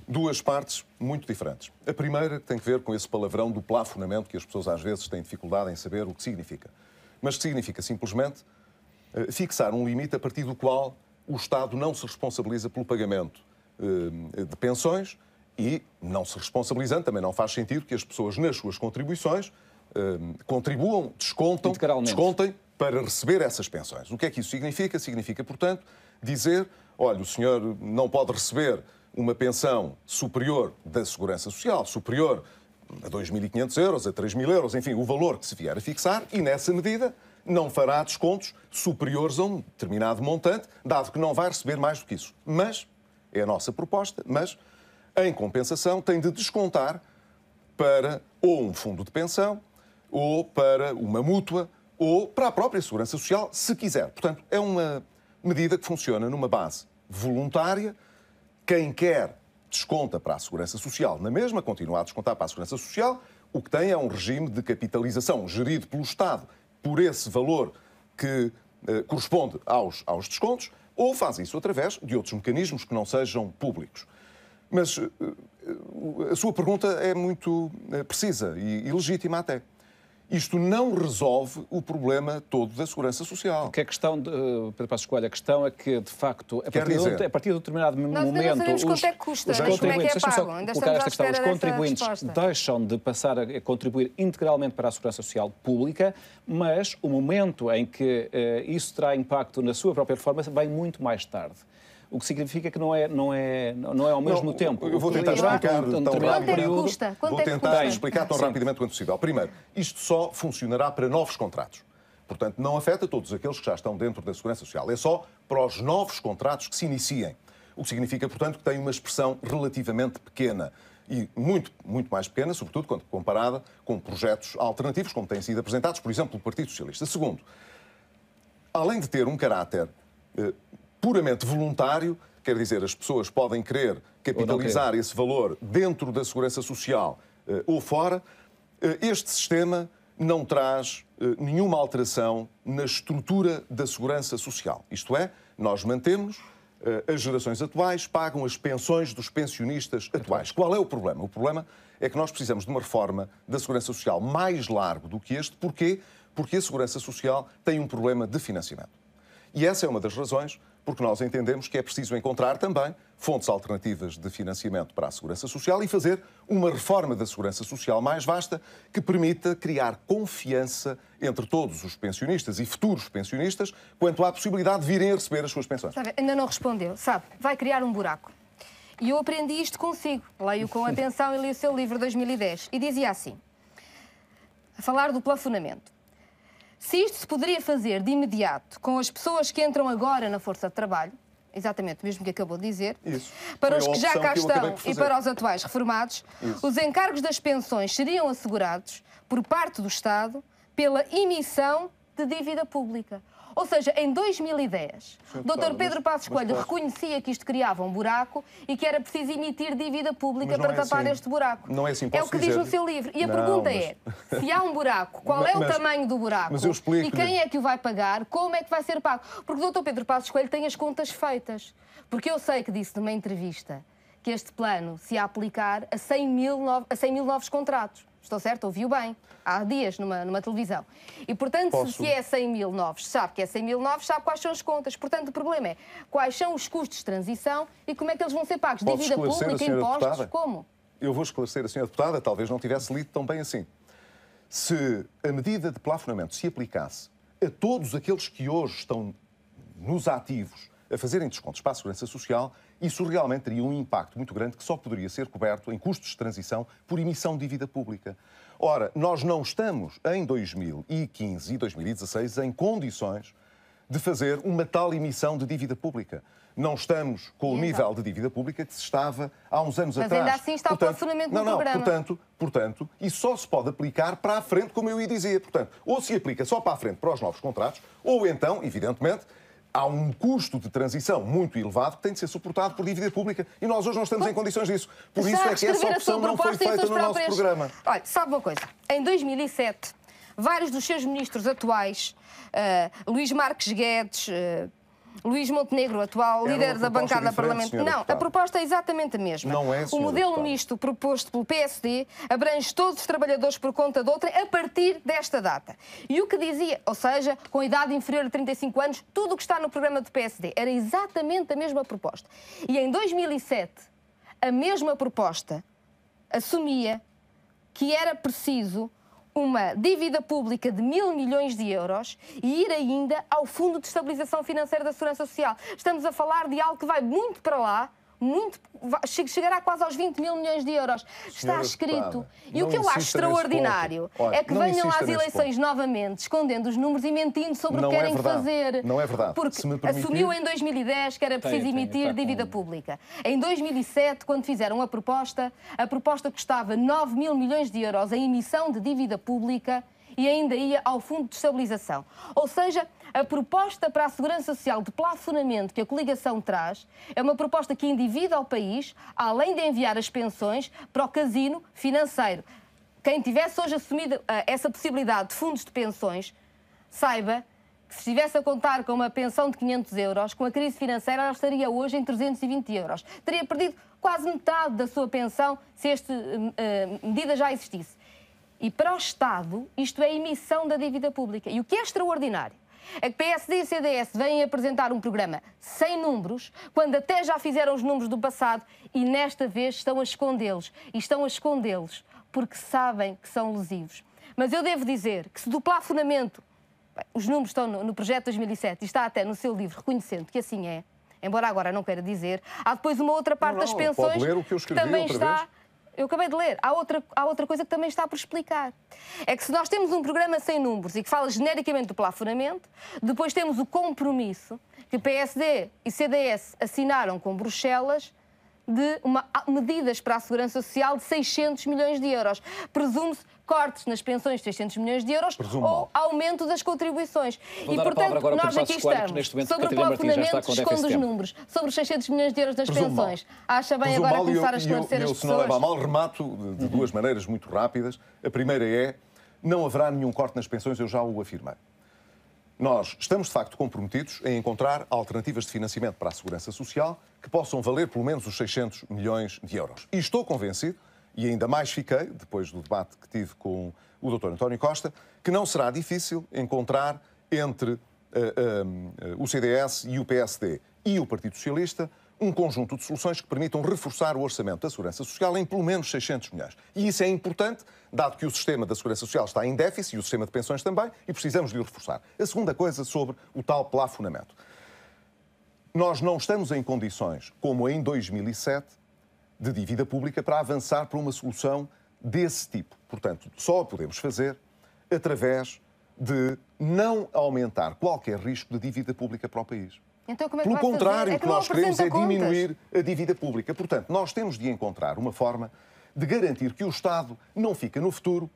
Duas partes muito diferentes. A primeira tem que ver com esse palavrão do plafonamento que as pessoas às vezes têm dificuldade em saber o que significa. Mas que significa simplesmente eh, fixar um limite a partir do qual o Estado não se responsabiliza pelo pagamento eh, de pensões e, não se responsabilizando, também não faz sentido que as pessoas, nas suas contribuições, eh, contribuam, descontam, descontem para receber essas pensões. O que é que isso significa? Significa, portanto, dizer: olha, o senhor não pode receber uma pensão superior da Segurança Social, superior a 2.500 euros, a 3.000 euros, enfim, o valor que se vier a fixar, e nessa medida não fará descontos superiores a um determinado montante, dado que não vai receber mais do que isso. Mas, é a nossa proposta, mas, em compensação, tem de descontar para ou um fundo de pensão, ou para uma mútua, ou para a própria Segurança Social, se quiser. Portanto, é uma medida que funciona numa base voluntária. Quem quer desconta para a Segurança Social na mesma, continua a descontar para a Segurança Social. O que tem é um regime de capitalização gerido pelo Estado por esse valor que eh, corresponde aos, aos descontos, ou faz isso através de outros mecanismos que não sejam públicos. Mas eh, eh a sua pergunta é muito eh, precisa e, e legítima até. Isto não resolve o problema todo da segurança social. Porque é a questão, de, eh, Pedro Passos Coelho, a questão é que, de facto, a partir, dizer, de, a partir de determinado Nós momento... quanto é que custa, os mas como é que é pago? Ainda esta questão, os contribuintes deixam de passar a contribuir integralmente para a segurança social pública, mas o momento em que uh, isso terá impacto na sua própria performance vem muito mais tarde o que significa que não é, não é, não é ao mesmo não, tempo. Eu vou tentar explicar tão rapidamente vou tentar explicar tão rapidamente quanto possível. Primeiro, isto só funcionará para novos contratos. Portanto, não afeta todos aqueles que já estão dentro da Segurança Social. É só para os novos contratos que se iniciem. O que significa, portanto, que tem uma expressão relativamente pequena e muito, muito mais pequena, sobretudo quando comparada com projetos alternativos, como têm sido apresentados, por exemplo, pelo Partido Socialista. Segundo, além de ter um caráter eh, puramente voluntário, quer dizer, as pessoas podem querer capitalizar esse valor dentro da segurança social uh, ou fora, uh, este sistema não traz uh, nenhuma alteração na estrutura da segurança social. Isto é, nós mantemos as gerações atuais pagam as pensões dos pensionistas atuais. Qual é o problema? O problema é que nós precisamos de uma reforma da segurança social mais larga do que este. Porquê? Porque a segurança social tem um problema de financiamento. E essa é uma das razões porque nós entendemos que é preciso encontrar também fontes alternativas de financiamento para a segurança social e fazer uma reforma da segurança social mais vasta que permita criar confiança entre todos os pensionistas e futuros pensionistas quanto à possibilidade de virem a receber as suas pensões. Sabe, ainda não respondeu. Sabe, vai criar um buraco. E eu aprendi isto consigo. Leio com atenção e li o seu livro 2010. E dizia assim, a falar do plafonamento. Se isto se poderia fazer de imediato com as pessoas que entram agora na força de trabalho, exatamente o mesmo que acabou de dizer, Isso. para Foi os que já cá que estão e para os atuais reformados, Isso. os encargos das pensões seriam assegurados por parte do Estado pela emissão de dívida pública. Ou seja, em 2010, Dr. Pedro Passos Coelho mas, reconhecia que isto criava um buraco e que era preciso emitir dívida pública para é tapar assim. este buraco. Não é assim, É o que dizer. diz no seu livro. E a não, pergunta mas... é, se há um buraco, qual mas, é o tamanho do buraco? Mas eu E quem é que o vai pagar? Como é que vai ser pago? Porque o Dr. Pedro Passos Coelho tem as contas feitas. Porque eu sei que disse numa entrevista que este plano se ia aplicar a 100 mil, no... a 100 mil novos contratos. Estou certo? Ouviu bem. Há dias numa, numa televisão. E, portanto, Posso... se é 100 mil novos, sabe que é 100 mil novos, sabe quais são as contas. Portanto, o problema é quais são os custos de transição e como é que eles vão ser pagos. Posso Dívida pública, impostos, deputada? como? Eu vou esclarecer a senhora deputada, talvez não tivesse lido tão bem assim. Se a medida de plafonamento se aplicasse a todos aqueles que hoje estão nos ativos a fazerem descontos para a Segurança Social, isso realmente teria um impacto muito grande que só poderia ser coberto em custos de transição por emissão de dívida pública. Ora, nós não estamos em 2015 e 2016 em condições de fazer uma tal emissão de dívida pública. Não estamos com o nível de dívida pública que se estava há uns anos Mas atrás. Mas ainda assim está portanto, o funcionamento não, do não, programa. Portanto, portanto, e só se pode aplicar para a frente, como eu ia dizer. Portanto, ou se aplica só para a frente para os novos contratos, ou então, evidentemente, há um custo de transição muito elevado que tem de ser suportado por dívida pública e nós hoje não estamos em condições disso. Por isso é que essa opção não foi feita no próprias... nosso programa. Olha, sabe uma coisa? Em 2007, vários dos seus ministros atuais, uh, Luís Marques Guedes, uh, Luís Montenegro, atual líder da bancada parlamentar. Não, a proposta é exatamente a mesma. Não é, O modelo misto proposto pelo PSD abrange todos os trabalhadores por conta de outra a partir desta data. E o que dizia, ou seja, com idade inferior a 35 anos, tudo o que está no programa do PSD era exatamente a mesma proposta. E em 2007, a mesma proposta assumia que era preciso uma dívida pública de mil milhões de euros e ir ainda ao Fundo de Estabilização Financeira da Segurança Social. Estamos a falar de algo que vai muito para lá muito, chegará quase aos 20 mil milhões de euros. Senhora Está escrito. e o que eu acho extraordinário Olha, é que venham às eleições ponto. novamente, escondendo os números e mentindo sobre não o que é querem é fazer. Não é verdade. Porque permitir... assumiu em 2010 que era preciso tem, tem, emitir tá dívida com... pública. Em 2007, quando fizeram a proposta, a proposta custava 9 mil milhões de euros em emissão de dívida pública e ainda ia ao Fundo de Estabilização. Ou seja, a proposta para a segurança social de plafonamento que a coligação traz é uma proposta que endivida ao país, além de enviar as pensões para o casino financeiro. Quem tivesse hoje assumido eh, essa possibilidade de fundos de pensões, saiba que se estivesse a contar com uma pensão de 500 euros, com a crise financeira, ela estaria hoje em 320 euros. Teria perdido quase metade da sua pensão se esta uh, hum, hum, medida já existisse. E para o Estado, isto é emissão da dívida pública. E o que é extraordinário é que PSD e CDS vêm apresentar um programa sem números, quando até já fizeram os números do passado e nesta vez estão a escondê-los. E estão a escondê-los porque sabem que são lesivos. Mas eu devo dizer que se do plafonamento, os números estão no, no projeto 2007 e está até no seu livro reconhecendo que assim é, embora agora não queira dizer, há depois uma outra parte não, não, das pensões que, que, também está eu acabei de ler. Há outra, há outra coisa que também está por explicar. É que se nós temos um programa sem números e que fala genericamente do plafonamento, depois temos o compromisso que PSD e CDS assinaram com Bruxelas de uma, medidas para a segurança social de 600 milhões de euros. Presume-se cortes nas pensões de 600 milhões de euros Presumo. ou aumento das contribuições. Vou e, portanto, nós aqui estamos momento, sobre Catarina o fundamento, esconde os números, sobre os 600 milhões de euros das Presumo pensões. Acha bem Presumo agora começar eu, a esclarecer eu, eu, as pessoas? Se não leva a mal, remato de, de uhum. duas maneiras muito rápidas. A primeira é, não haverá nenhum corte nas pensões, eu já o afirmei. Nós estamos, de facto, comprometidos em encontrar alternativas de financiamento para a segurança social que possam valer pelo menos os 600 milhões de euros. E estou convencido e ainda mais fiquei, depois do debate que tive com o Dr. António Costa, que não será difícil encontrar entre uh, eh, um, eh, o CDS e o PSD e o Partido Socialista um conjunto de soluções que permitam reforçar o orçamento da Segurança Social em pelo menos 600 milhões. E isso é importante, dado que o sistema da Segurança Social está em déficit e o sistema de pensões também, e precisamos de o reforçar. A segunda coisa sobre o tal plafonamento. Nós não estamos em condições, como em 2007, de dívida pública para avançar para uma solução desse tipo. Portanto, só o podemos fazer através de não aumentar qualquer risco de dívida pública para o país. Então, como é que Pelo contrário, é que o que nós queremos é diminuir a dívida pública. Portanto, nós temos de encontrar uma forma de garantir que o Estado não fica no futuro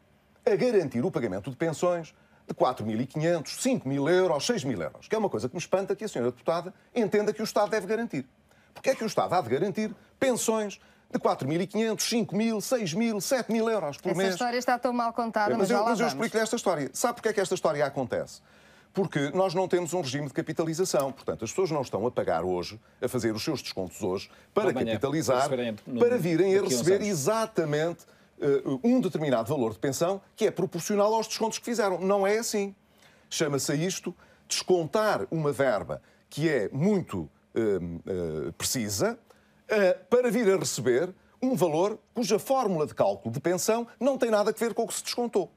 a garantir o pagamento de pensões de 4.500, 5.000 euros, 6.000 euros, que é uma coisa que me espanta que a senhora deputada entenda que o Estado deve garantir. Porque é que o Estado há de garantir pensões de 4.500, 5.000, 6.000, 7.000 euros por Essa mês? Essa história está tão mal contada, é, mas, mas, eu, mas eu explico-lhe esta história. Sabe porque é que esta história acontece? Porque nós não temos um regime de capitalização. Portanto, as pessoas não estão a pagar hoje, a fazer os seus descontos hoje, para Amanhã, capitalizar, para virem a receber exatamente uh, um determinado valor de pensão que é proporcional aos descontos que fizeram. Não é assim. Chama-se isto descontar uma verba que é muito Hum, eh, precisa eh, para vir a receber um valor cuja fórmula de cálculo de pensão não tem nada a ver com o que se descontou.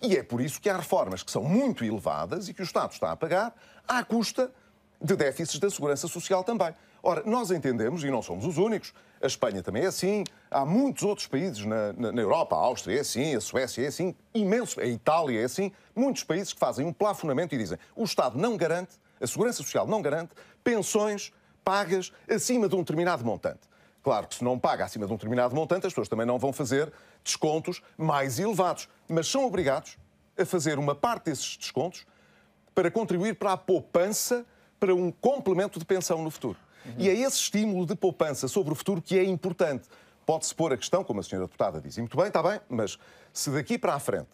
E é por isso que há reformas que são muito elevadas e que o Estado está a pagar à custa de déficits da segurança social também. Ora, nós entendemos, e não somos os únicos, a Espanha também é assim, há muitos outros países na, na, na Europa, a Áustria é assim, a Suécia é assim, imenso, a Itália é assim, muitos países que fazem um plafonamento e dizem o Estado não garante a Segurança Social não garante pensões pagas acima de um determinado montante. Claro que se não paga acima de um determinado montante, as pessoas também não vão fazer descontos mais elevados, mas são obrigados a fazer uma parte desses descontos para contribuir para a poupança para um complemento de pensão no futuro. Uhum. E é esse estímulo de poupança sobre o futuro que é importante. Pode-se pôr a questão, como a senhora deputada e muito bem, está bem, mas se daqui para a frente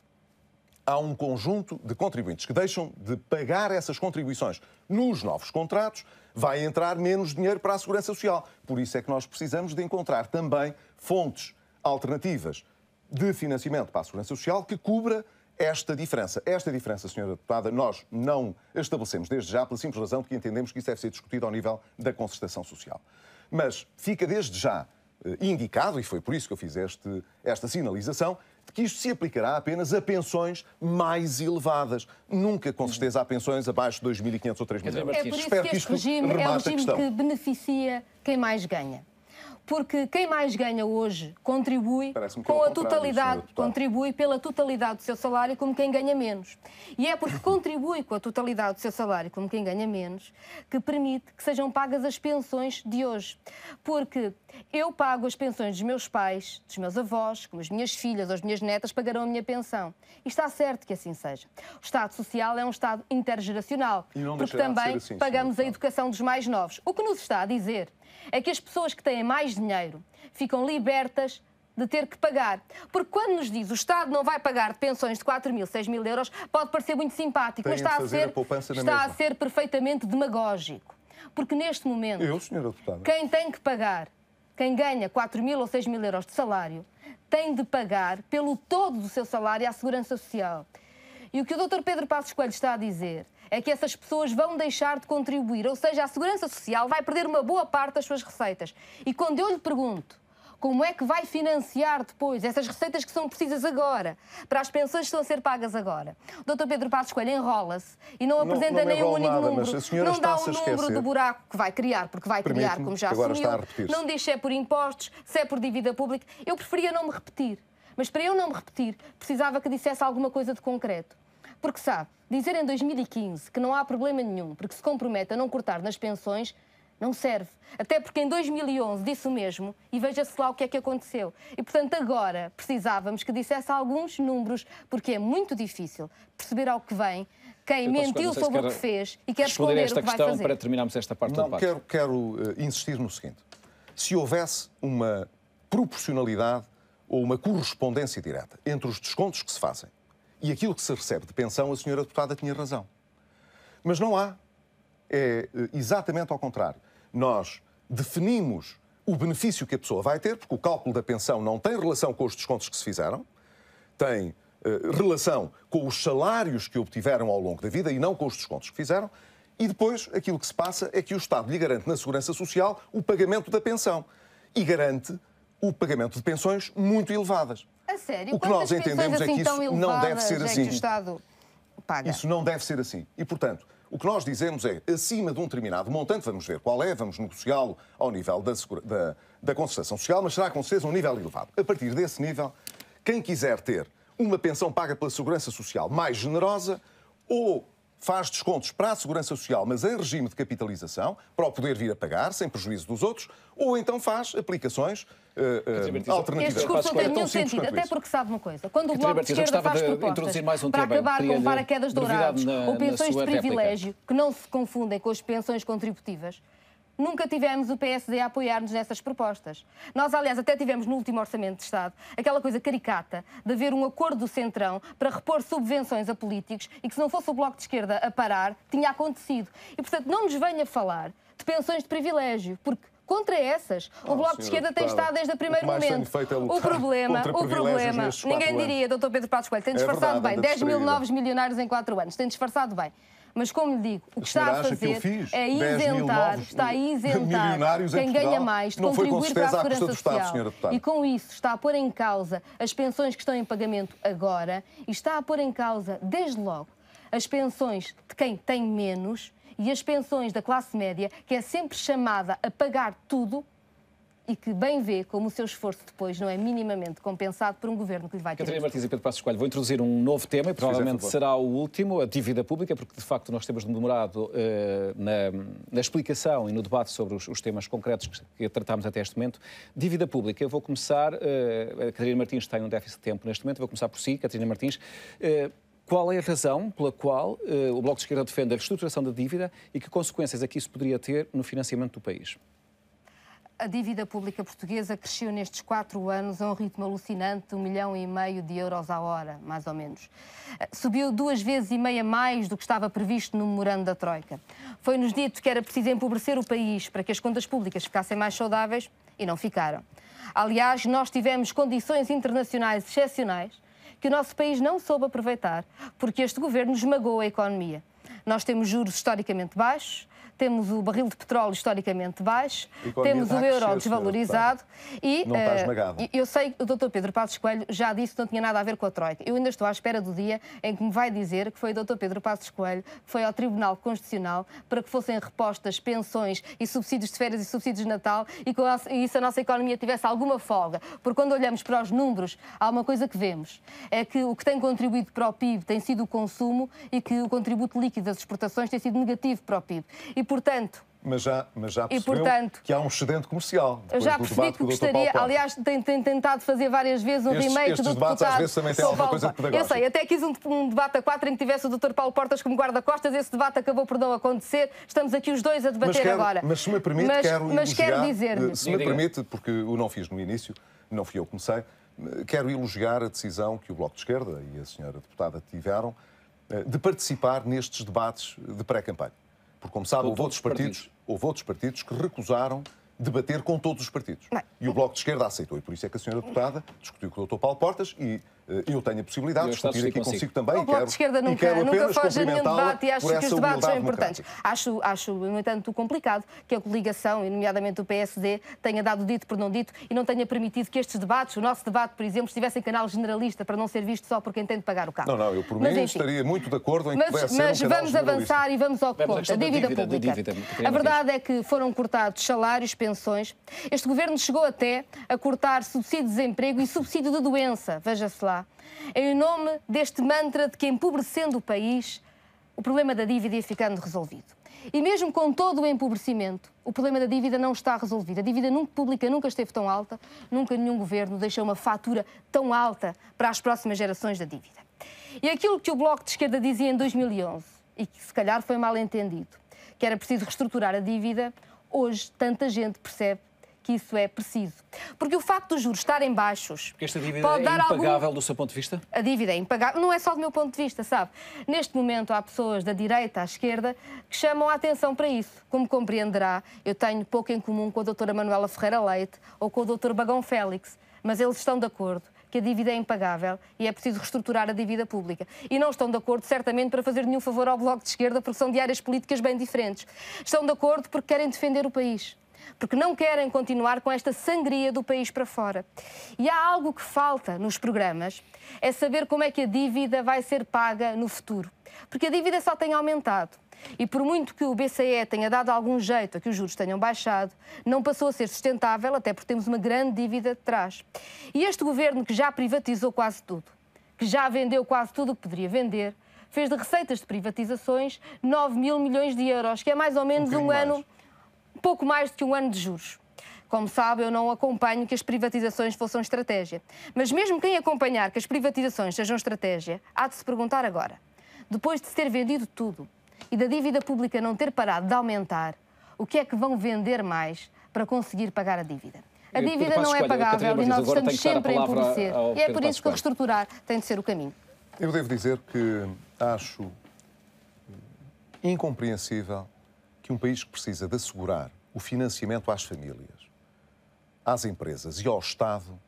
há um conjunto de contribuintes que deixam de pagar essas contribuições nos novos contratos, vai entrar menos dinheiro para a Segurança Social. Por isso é que nós precisamos de encontrar também fontes alternativas de financiamento para a Segurança Social que cubra esta diferença. Esta diferença, Sra. Deputada, nós não estabelecemos desde já, pela simples razão de que entendemos que isso deve ser discutido ao nível da concertação social. Mas fica desde já eh, indicado, e foi por isso que eu fiz este, esta sinalização, que isto se aplicará apenas a pensões mais elevadas. Nunca, com certeza, há pensões abaixo de 2.500 ou 3.000 euros. É por isso Espero que este que regime é um regime que beneficia quem mais ganha porque quem mais ganha hoje contribui é com a totalidade, contribui pela totalidade do seu salário como quem ganha menos. E é porque contribui com a totalidade do seu salário como quem ganha menos que permite que sejam pagas as pensões de hoje. Porque eu pago as pensões dos meus pais, dos meus avós, como as minhas filhas ou as minhas netas pagarão a minha pensão. E está certo que assim seja. O Estado Social é um Estado intergeracional, porque também assim, pagamos senhor. a educação dos mais novos. O que nos está a dizer é que as pessoas que têm mais dinheiro ficam libertas de ter que pagar. Porque quando nos diz o Estado não vai pagar pensões de 4 mil, 6 mil euros, pode parecer muito simpático, Tem mas está, a ser, a está a ser perfeitamente demagógico. Porque neste momento, Eu, quem tem que pagar, quem ganha 4 mil ou 6 mil euros de salário, tem de pagar pelo todo do seu salário à Segurança Social. E o que o Dr. Pedro Passos Coelho está a dizer é que essas pessoas vão deixar de contribuir, ou seja, a Segurança Social vai perder uma boa parte das suas receitas. E quando eu lhe pergunto como é que vai financiar depois essas receitas que são precisas agora, para as pensões que estão a ser pagas agora. O Dr. Pedro Passos Coelho enrola-se e não apresenta nem um único nada, número. Não dá o número do buraco que vai criar, porque vai criar, como já assumiu. Não diz se é por impostos, se é por dívida pública. Eu preferia não me repetir. Mas para eu não me repetir, precisava que dissesse alguma coisa de concreto. Porque sabe, dizer em 2015 que não há problema nenhum porque se compromete a não cortar nas pensões não serve. Até porque em 2011 disse o mesmo e veja-se lá o que é que aconteceu. E portanto agora precisávamos que dissesse alguns números, porque é muito difícil perceber ao que vem quem mentiu sobre o que fez e quer responder, responder o que vai fazer. para terminarmos esta parte não, do debate. Quero, quero eh, insistir no seguinte. Se houvesse uma proporcionalidade ou uma correspondência direta entre os descontos que se fazem e aquilo que se recebe de pensão, a senhora deputada tinha razão. Mas não há. É eh, exatamente ao contrário. Nós definimos o benefício que a pessoa vai ter, porque o cálculo da pensão não tem relação com os descontos que se fizeram, tem eh, relação com os salários que obtiveram ao longo da vida e não com os descontos que fizeram. E depois aquilo que se passa é que o Estado lhe garante na Segurança Social o pagamento da pensão e garante o pagamento de pensões muito elevadas. A sério? O que nós entendemos é assim que isso não deve ser é assim. que o Estado paga? Isso não deve ser assim. E, portanto, o que nós dizemos é, acima de um determinado montante, vamos ver qual é, vamos negociá-lo ao nível da, da, da social, mas será com certeza um nível elevado. A partir desse nível, quem quiser ter uma pensão paga pela Segurança Social mais generosa ou faz descontos para a segurança social, mas em regime de capitalização, para o poder vir a pagar, sem prejuízo dos outros, ou então faz aplicações uh, uh, alternativas. Este discurso não tem nenhum sentido, até isso. porque sabe uma coisa, quando o Bloco de Esquerda faz propostas mais um para tema, acabar com paraquedas dourados ou pensões de privilégio, réplica. que não se confundem com as pensões contributivas, Nunca tivemos o PSD a apoiar-nos nessas propostas. Nós, aliás, até tivemos no último Orçamento de Estado aquela coisa caricata de haver um acordo do Centrão para repor subvenções a políticos e que, se não fosse o Bloco de Esquerda a parar, tinha acontecido. E, portanto, não nos venha falar de pensões de privilégio, porque Contra essas, oh, o Bloco de Esquerda deputada, tem estado desde o primeiro o momento. É o problema, o problema, ninguém diria, Dr. Pedro Passos Coelho, tem é disfarçado é verdade, bem. 10 mil novos milionários em 4 anos, tem disfarçado bem. Mas, como lhe digo, o que está a fazer é isentar, novos, está a isentar quem ganha mais de contribuir para a segurança social. Estado, e com isso está a pôr em causa as pensões que estão em pagamento agora e está a pôr em causa, desde logo, as pensões de quem tem menos e as pensões da classe média, que é sempre chamada a pagar tudo e que bem vê como o seu esforço depois não é minimamente compensado por um governo que lhe vai ter. Catarina Martins e Pedro Passos Coelho, vou introduzir um novo tema e provavelmente fizer, será o último, a dívida pública, porque de facto nós temos demorado uh, na, na, explicação e no debate sobre os, os temas concretos que, que tratámos até este momento. Dívida pública, eu vou começar, uh, a Catarina Martins em um déficit de tempo neste momento, vou começar por si, Catarina Martins. Uh, qual é a razão pela qual o Bloco de Esquerda defende a reestruturação da dívida e que consequências é que isso poderia ter no financiamento do país? a dívida pública portuguesa cresceu nestes quatro anos a um ritmo alucinante, um milhão e meio de euros à hora, mais ou menos. Subiu duas vezes e meia mais do que estava previsto no memorando da Troika. Foi-nos dito que era preciso empobrecer o país para que as contas públicas ficassem mais saudáveis e não ficaram. Aliás, nós tivemos condições internacionais excepcionais que o nosso país não soube aproveitar, porque este governo esmagou a economia. Nós temos juros historicamente baixos, temos o barril de petróleo historicamente baixo, temos o euro desvalorizado e não está eh, esmagado. eu sei que o Dr. Pedro Passos Coelho já disse que não tinha nada a ver com a Troika. Eu ainda estou à espera do dia em que me vai dizer que foi o Dr. Pedro Passos Coelho que foi ao Tribunal Constitucional para que fossem repostas pensões e subsídios de férias e subsídios de Natal e que isso a nossa economia tivesse alguma folga. Porque quando olhamos para os números, há uma coisa que vemos, é que o que tem contribuído para o PIB tem sido o consumo e que o contributo líquido das exportações tem sido negativo para o PIB. E, portanto, mas já, mas já percebeu e, portanto, que há um excedente comercial. Eu já percebi que gostaria, aliás, tem, tem, tentado fazer várias vezes um estes, remake estes do debates deputado. às vezes também têm alguma coisa pedagógica. Eu sei, até quis um, um, debate a quatro em que tivesse o Dr. Paulo Portas como guarda-costas, esse debate acabou por não acontecer, estamos aqui os dois a debater mas quero, agora. Mas se me permite, mas, quero mas quero dizer eh, Se me permite, porque o não fiz no início, não fui eu que comecei, eh, quero elogiar a decisão que o Bloco de Esquerda e a senhora deputada tiveram eh, de participar nestes debates de pré-campanha. Porque, como sabe, houve outros partidos, partidos. houve outros partidos que recusaram debater com todos os partidos. Não. E o Bloco de Esquerda aceitou. E por isso é que a senhora deputada discutiu com o Dr. Paulo Portas e eh, eu tenho a possibilidade de discutir aqui consigo, consigo também. O Bloco de Esquerda nunca, faz nenhum debate e acho que os debates são importantes. Acho, acho, no entanto, complicado que a coligação, e nomeadamente o PSD, tenha dado dito por não dito e não tenha permitido que estes debates, o nosso debate, por exemplo, estivesse em canal generalista para não ser visto só por quem tem de pagar o carro. Não, não, eu por mas, mim enfim, estaria muito de acordo em que mas, Mas um vamos avançar e vamos ao que conta. Dívida, dívida pública. Dívida, a verdade é que foram cortados salários, pensões. Este governo chegou até a cortar subsídio de desemprego e subsídio de doença. Veja-se lá. Em nome deste mantra de que, empobrecendo o país, o problema da dívida ia ficando resolvido. E mesmo com todo o empobrecimento, o problema da dívida não está resolvido. A dívida nunca, pública nunca esteve tão alta, nunca nenhum governo deixou uma fatura tão alta para as próximas gerações da dívida. E aquilo que o Bloco de Esquerda dizia em 2011, e que se calhar foi mal entendido, que era preciso reestruturar a dívida, hoje tanta gente percebe que isso é preciso. Porque o facto dos juros estarem baixos. Porque esta dívida pode é impagável algum... do seu ponto de vista? A dívida é impagável. Não é só do meu ponto de vista, sabe? Neste momento há pessoas da direita à esquerda que chamam a atenção para isso. Como compreenderá, eu tenho pouco em comum com a doutora Manuela Ferreira Leite ou com o doutor Bagão Félix, mas eles estão de acordo que a dívida é impagável e é preciso reestruturar a dívida pública. E não estão de acordo, certamente, para fazer nenhum favor ao Bloco de Esquerda, porque são de áreas políticas bem diferentes. Estão de acordo porque querem defender o país porque não querem continuar com esta sangria do país para fora. E há algo que falta nos programas, é saber como é que a dívida vai ser paga no futuro. Porque a dívida só tem aumentado. E por muito que o BCE tenha dado algum jeito a que os juros tenham baixado, não passou a ser sustentável, até porque temos uma grande dívida de trás. E este governo, que já privatizou quase tudo, que já vendeu quase tudo o que poderia vender, fez de receitas de privatizações 9 mil milhões de euros, que é mais ou menos um, um ano. Mais pouco mais do que um ano de juros. Como sabe, eu não acompanho que as privatizações fossem estratégia. Mas mesmo quem acompanhar que as privatizações sejam estratégia, há de se perguntar agora. Depois de se ter vendido tudo e da dívida pública não ter parado de aumentar, o que é que vão vender mais para conseguir pagar a dívida? A dívida não é pagável e nós estamos sempre a empobrecer. E é por isso que reestruturar tem de ser o caminho. Eu devo dizer que acho incompreensível que um país que precisa de assegurar o financiamento às famílias, às empresas e ao Estado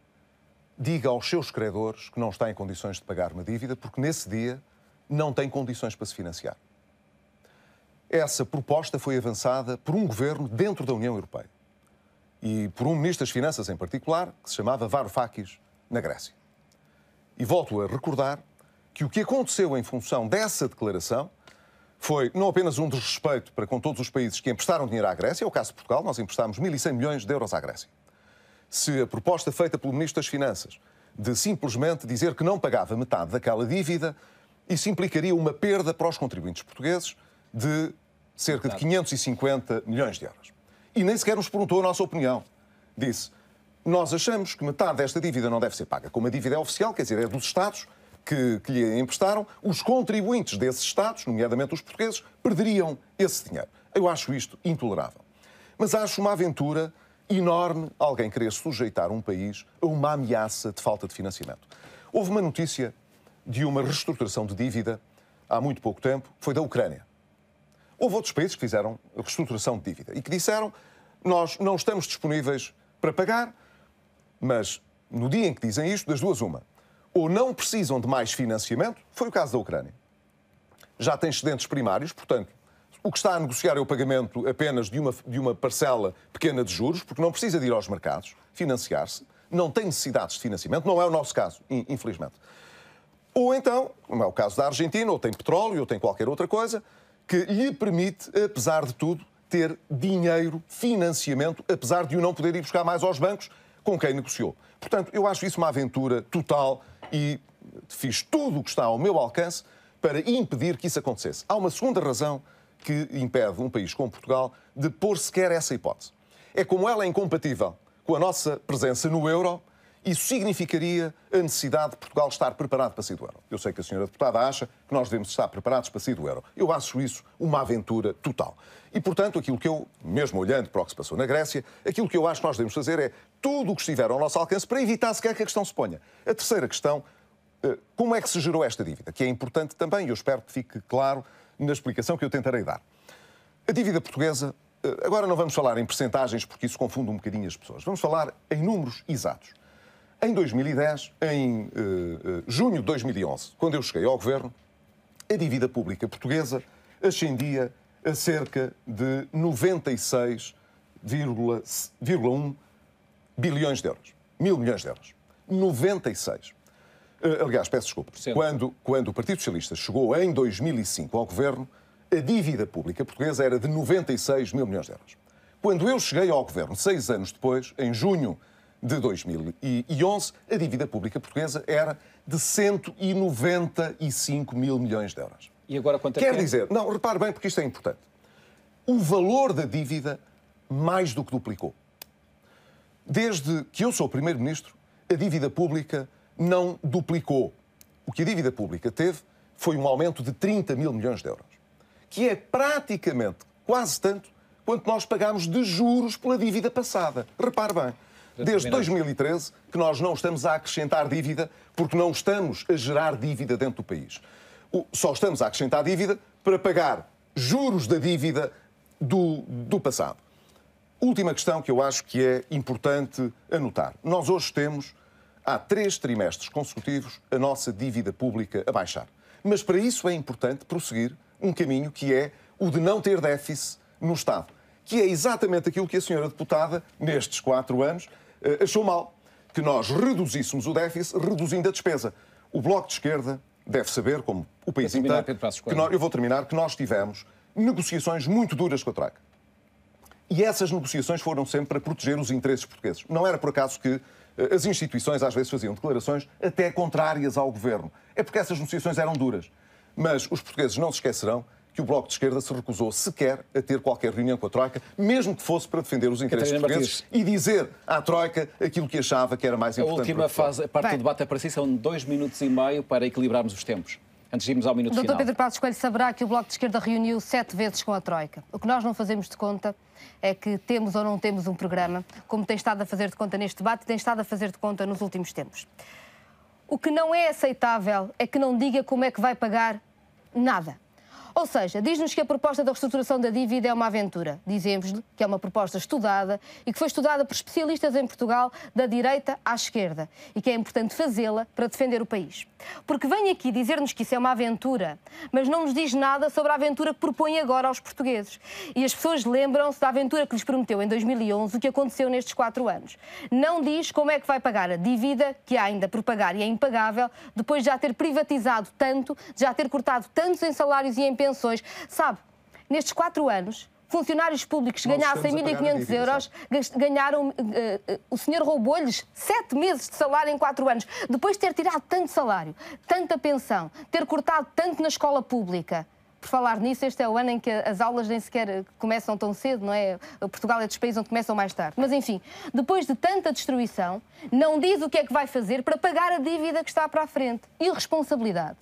diga aos seus credores que não está em condições de pagar uma dívida, porque nesse dia não tem condições para se financiar. Essa proposta foi avançada por um governo dentro da União Europeia e por um ministro das Finanças em particular, que se chamava Varoufakis, na Grécia. E volto a recordar que o que aconteceu em função dessa declaração foi não apenas um desrespeito para com todos os países que emprestaram dinheiro à Grécia, é o caso de Portugal, nós emprestámos 1.100 milhões de euros à Grécia. Se a proposta feita pelo Ministro das Finanças de simplesmente dizer que não pagava metade daquela dívida, isso implicaria uma perda para os contribuintes portugueses de cerca de 550 milhões de euros. E nem sequer nos perguntou a nossa opinião. Disse, nós achamos que metade desta dívida não deve ser paga. Como a dívida é oficial, quer dizer, é dos Estados, que, que lhe emprestaram, os contribuintes desses Estados, nomeadamente os portugueses, perderiam esse dinheiro. Eu acho isto intolerável. Mas acho uma aventura enorme alguém querer sujeitar um país a uma ameaça de falta de financiamento. Houve uma notícia de uma reestruturação de dívida há muito pouco tempo, foi da Ucrânia. Houve outros países que fizeram reestruturação de dívida e que disseram nós não estamos disponíveis para pagar, mas no dia em que dizem isto, das duas uma, ou não precisam de mais financiamento, foi o caso da Ucrânia. Já tem excedentes primários, portanto, o que está a negociar é o pagamento apenas de uma, de uma parcela pequena de juros, porque não precisa de ir aos mercados financiar-se, não tem necessidades de financiamento, não é o nosso caso, infelizmente. Ou então, como é o caso da Argentina, ou tem petróleo, ou tem qualquer outra coisa, que lhe permite, apesar de tudo, ter dinheiro, financiamento, apesar de o não poder ir buscar mais aos bancos com quem negociou. Portanto, eu acho isso uma aventura total e fiz tudo o que está ao meu alcance para impedir que isso acontecesse. Há uma segunda razão que impede um país como Portugal de pôr sequer essa hipótese. É como ela é incompatível com a nossa presença no euro isso significaria a necessidade de Portugal estar preparado para sair do euro. Eu sei que a senhora deputada acha que nós devemos estar preparados para sair do euro. Eu acho isso uma aventura total. E, portanto, aquilo que eu, mesmo olhando para o que se passou na Grécia, aquilo que eu acho que nós devemos fazer é tudo o que estiver ao nosso alcance para evitar sequer que a questão se ponha. A terceira questão, eh, como é que se gerou esta dívida? Que é importante também, e eu espero que fique claro na explicação que eu tentarei dar. A dívida portuguesa eh, Agora não vamos falar em percentagens, porque isso confunde um bocadinho as pessoas. Vamos falar em números exatos. Em 2010, em uh, uh, junho de 2011, quando eu cheguei ao governo, a dívida pública portuguesa ascendia a cerca de 96,1 bilhões de euros. Mil milhões de euros. 96. Uh, eh, aliás, peço desculpa. Quando, quando o Partido Socialista chegou em 2005 ao governo, a dívida pública portuguesa era de 96 mil milhões de euros. Quando eu cheguei ao governo, seis anos depois, em junho de 2011, a dívida pública portuguesa era de 195 mil milhões de euros. E agora quanto é Quer é? dizer, não, repare bem porque isto é importante. O valor da dívida mais do que duplicou. Desde que eu sou Primeiro-Ministro, a dívida pública não duplicou. O que a dívida pública teve foi um aumento de 30 mil milhões de euros, que é praticamente quase tanto quanto nós pagámos de juros pela dívida passada. Repare bem desde 2013 que nós não estamos a acrescentar dívida porque não estamos a gerar dívida dentro do país. Só estamos a acrescentar dívida para pagar juros da dívida do, do passado. Última questão que eu acho que é importante anotar. Nós hoje temos, há três trimestres consecutivos, a nossa dívida pública a baixar. Mas para isso é importante prosseguir um caminho que é o de não ter déficit no Estado, que é exatamente aquilo que a senhora deputada, nestes quatro anos, eh, achou mal que nós reduzíssemos o déficit reduzindo a despesa. O Bloco de Esquerda deve saber, como o país inteiro, que nós, eu vou terminar, que nós tivemos negociações muito duras com a Troika. E essas negociações foram sempre para proteger os interesses portugueses. Não era por acaso que eh, as instituições às vezes faziam declarações até contrárias ao governo. É porque essas negociações eram duras. Mas os portugueses não se esquecerão que o Bloco de Esquerda se recusou sequer a ter qualquer reunião com a Troika, mesmo que fosse para defender os interesses portugueses e dizer à Troika aquilo que achava que era mais importante. A última fase, parte Bem. do debate é para si, são dois minutos e meio para equilibrarmos os tempos. Antes de irmos ao minuto Doutor final. Pedro Passos Coelho saberá que o Bloco de Esquerda reuniu sete vezes com a Troika. O que nós não fazemos de conta é que temos ou não temos um programa, como tem estado a fazer de conta neste debate e tem estado a fazer de conta nos últimos tempos. O que não é aceitável é que não diga como é que vai pagar nada. Ou seja, diz-nos que a proposta da reestruturação da dívida é uma aventura. Dizemos-lhe que é uma proposta estudada e que foi estudada por especialistas em Portugal, da direita à esquerda, e que é importante fazê-la para defender o país. Porque vem aqui dizer-nos que isso é uma aventura, mas não nos diz nada sobre a aventura que propõe agora aos portugueses. E as pessoas lembram-se da aventura que lhes prometeu em 2011, o que aconteceu nestes quatro anos. Não diz como é que vai pagar a dívida que há ainda por pagar e é impagável, depois de já ter privatizado tanto, de já ter cortado tantos em salários e em pensões. Sabe, nestes quatro anos, funcionários públicos ganhassem 1.500 euros, ganharam, uh, o senhor roubou-lhes sete meses de salário em quatro anos. Depois de ter tirado tanto salário, tanta pensão, ter cortado tanto na escola pública. Por falar nisso, este é o ano em que as aulas nem sequer eh, começam tão cedo, não é? Portugal é dos países onde começam mais tarde. Mas enfim, depois de tanta destruição, não diz o que é que vai fazer para pagar a dívida que está para a frente. Irresponsabilidade.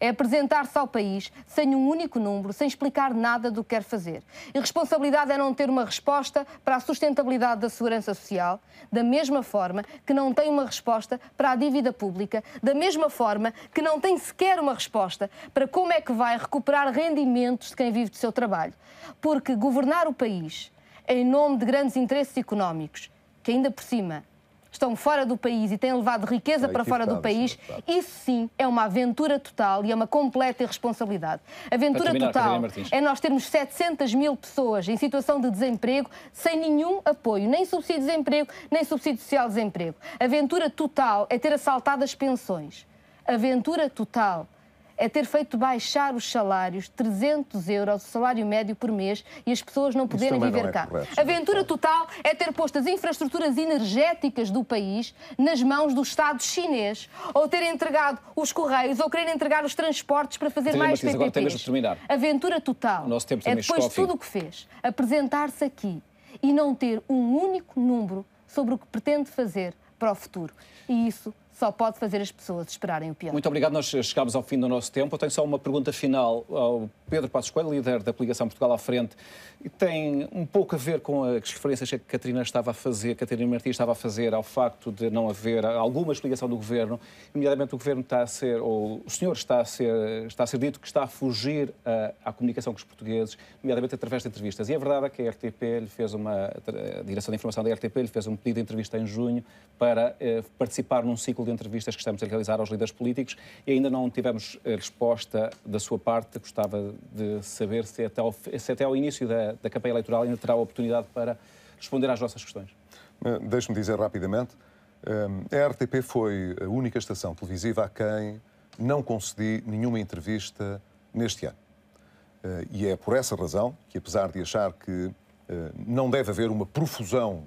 É apresentar-se ao país sem um único número, sem explicar nada do que quer fazer. E responsabilidade é não ter uma resposta para a sustentabilidade da segurança social, da mesma forma que não tem uma resposta para a dívida pública, da mesma forma que não tem sequer uma resposta para como é que vai recuperar rendimentos de quem vive do seu trabalho. Porque governar o país em nome de grandes interesses económicos, que ainda por cima estão fora do país e têm levado riqueza para fora do país, é isso sim é uma aventura total e é uma completa irresponsabilidade. Aventura total é nós termos 700 mil pessoas em situação de desemprego sem nenhum apoio, nem subsídio de desemprego, nem subsídio social de desemprego. Aventura total é ter assaltado as pensões. Aventura total é ter feito baixar os salários 300 euros, o salário médio por mês, e as pessoas não poderem viver não é cá. Correto, Aventura total é ter posto as infraestruturas energéticas do país nas mãos do Estado chinês, ou ter entregado os correios, ou querer entregar os transportes para fazer mais PPPs. Agora tem mesmo de terminar. Aventura total é depois de tudo o que fez, apresentar-se aqui e não ter um único número sobre o que pretende fazer para o futuro. E isso só pode fazer as pessoas esperarem o pior. Muito obrigado, nós chegámos ao fim do nosso tempo. Eu tenho só uma pergunta final ao Pedro Passos Coelho, líder da coligação Portugal à Frente, e tem um pouco a ver com as referências que a Catarina estava a fazer, a Catarina Martins estava a fazer ao facto de não haver alguma explicação do Governo. Imediatamente o Governo está a ser, ou o senhor está a ser, está a ser dito que está a fugir à, eh, à comunicação com os portugueses, nomeadamente através de entrevistas. E a é verdade é que a RTP lhe fez uma, a Direção de Informação da RTP lhe fez um pedido de entrevista em junho para eh, participar num ciclo de entrevistas que estamos a realizar aos líderes políticos e ainda não tivemos eh, resposta da sua parte. Gostava de saber se até ao, se até ao início da, da campanha eleitoral ainda terá a oportunidade para responder às nossas questões. Deixe-me dizer rapidamente. Eh, a RTP foi a única estação televisiva a quem não concedi nenhuma entrevista neste ano. Eh, e é por essa razão que, apesar de achar que não deve haver uma profusão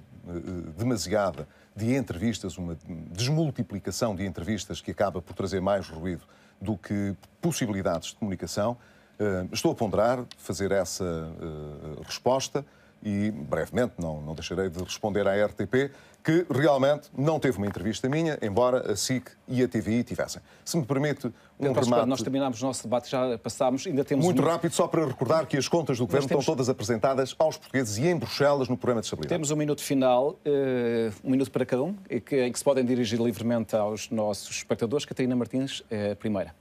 demasiada de entrevistas, uma desmultiplicação de entrevistas que acaba por trazer mais ruído do que possibilidades de comunicação. Eh, estou a ponderar fazer essa eh, resposta e brevemente, não, não deixarei de responder à RTP, que realmente não teve uma entrevista minha, embora a SIC e a TVI tivessem. Se me permite, um então, Pedro, remate... nós terminámos o nosso debate, já passámos, ainda temos... Muito um... rápido, só para recordar que as contas do Governo temos... estão todas apresentadas aos portugueses e em Bruxelas no programa de estabilidade. Temos um minuto final, eh, um minuto para cada um, em que se podem dirigir livremente aos nossos espectadores. Catarina Martins, é primeira.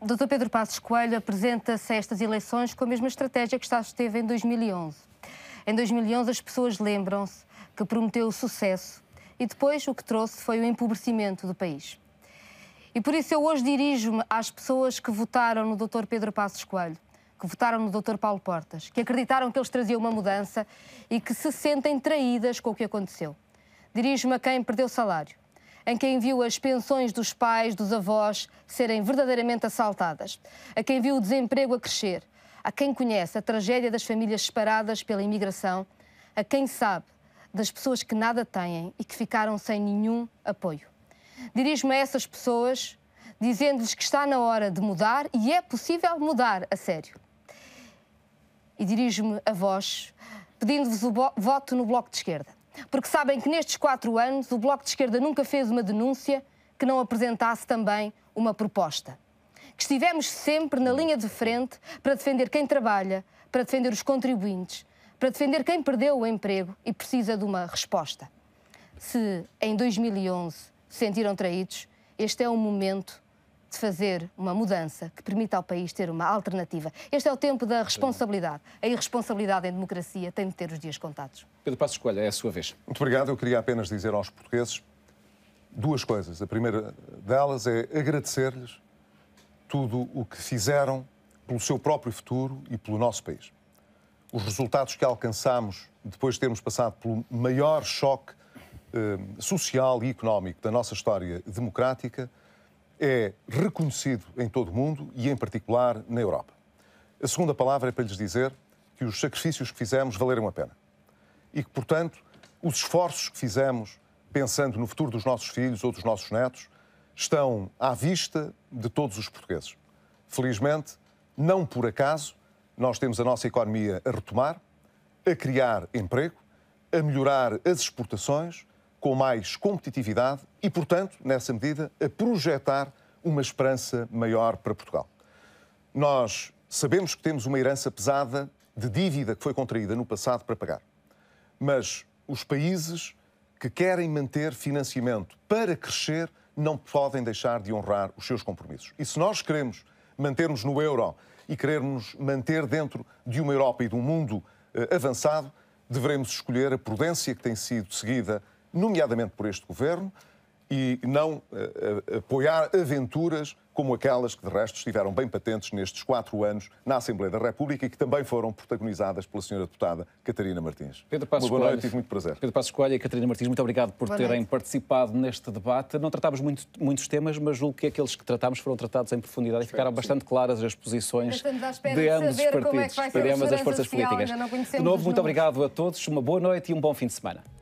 Dr. Pedro Passos Coelho apresenta-se a estas eleições com a mesma estratégia que já esteve em 2011. Em 2011 as pessoas lembram-se que prometeu sucesso e depois o que trouxe foi o empobrecimento do país. E por isso eu hoje dirijo-me às pessoas que votaram no Dr. Pedro Passos Coelho, que votaram no Dr. Paulo Portas, que acreditaram que eles traziam uma mudança e que se sentem traídas com o que aconteceu. Dirijo-me a quem perdeu salário, a quem viu as pensões dos pais, dos avós serem verdadeiramente assaltadas, a quem viu o desemprego a crescer, a quem conhece a tragédia das famílias separadas pela imigração, a quem sabe das pessoas que nada têm e que ficaram sem nenhum apoio. Dirijo-me a essas pessoas dizendo-lhes que está na hora de mudar e é possível mudar a sério. E dirijo-me a vós pedindo-vos o voto no Bloco de Esquerda porque sabem que nestes quatro anos o Bloco de Esquerda nunca fez uma denúncia que não apresentasse também uma proposta. Que estivemos sempre na linha de frente para defender quem trabalha, para defender os contribuintes, para defender quem perdeu o emprego e precisa de uma resposta. Se em 2011 se sentiram traídos, este é o momento de fazer uma mudança que permita ao país ter uma alternativa. Este é o tempo da responsabilidade. A irresponsabilidade em democracia tem de ter os dias contados. Pedro Passos Coelho, é a sua vez. Muito obrigado. Eu queria apenas dizer aos portugueses duas coisas. A primeira delas é agradecer-lhes tudo o que fizeram pelo seu próprio futuro e pelo nosso país. Os resultados que alcançamos depois de termos passado pelo maior choque eh, social e económico da nossa história democrática é reconhecido em todo o mundo e, em particular, na Europa. A segunda palavra é para lhes dizer que os sacrifícios que fizemos valeram a pena. E que, portanto, os esforços que fizemos pensando no futuro dos nossos filhos ou dos nossos netos estão à vista de todos os portugueses. Felizmente, não por acaso, nós temos a nossa economia a retomar, a criar emprego, a melhorar as exportações com mais competitividade e, portanto, nessa medida, a projetar uma esperança maior para Portugal. Nós sabemos que temos uma herança pesada de dívida que foi contraída no passado para pagar. Mas os países que querem manter financiamento para crescer não podem deixar de honrar os seus compromissos. E se nós queremos mantermos no euro e querermos manter dentro de uma Europa e de um mundo eh, avançado, devemos escolher a prudência que tem sido seguida nomeadamente por este governo, e não uh, apoiar aventuras como aquelas que, de resto, estiveram bem patentes nestes quatro anos na Assembleia da República e que também foram protagonizadas pela senhora deputada Catarina Martins. Pedro Passos Uma boa noite tive muito prazer. Pedro Passos Coelho e Catarina Martins, muito obrigado por boa terem noite. participado neste debate. Não tratámos muito, muitos temas, mas julgo que aqueles que tratámos foram tratados em profundidade e ficaram bastante claras as posições de ambos os é partidos, é de ambas as forças social, políticas. De novo, muito números. obrigado a todos, uma boa noite e um bom fim de semana.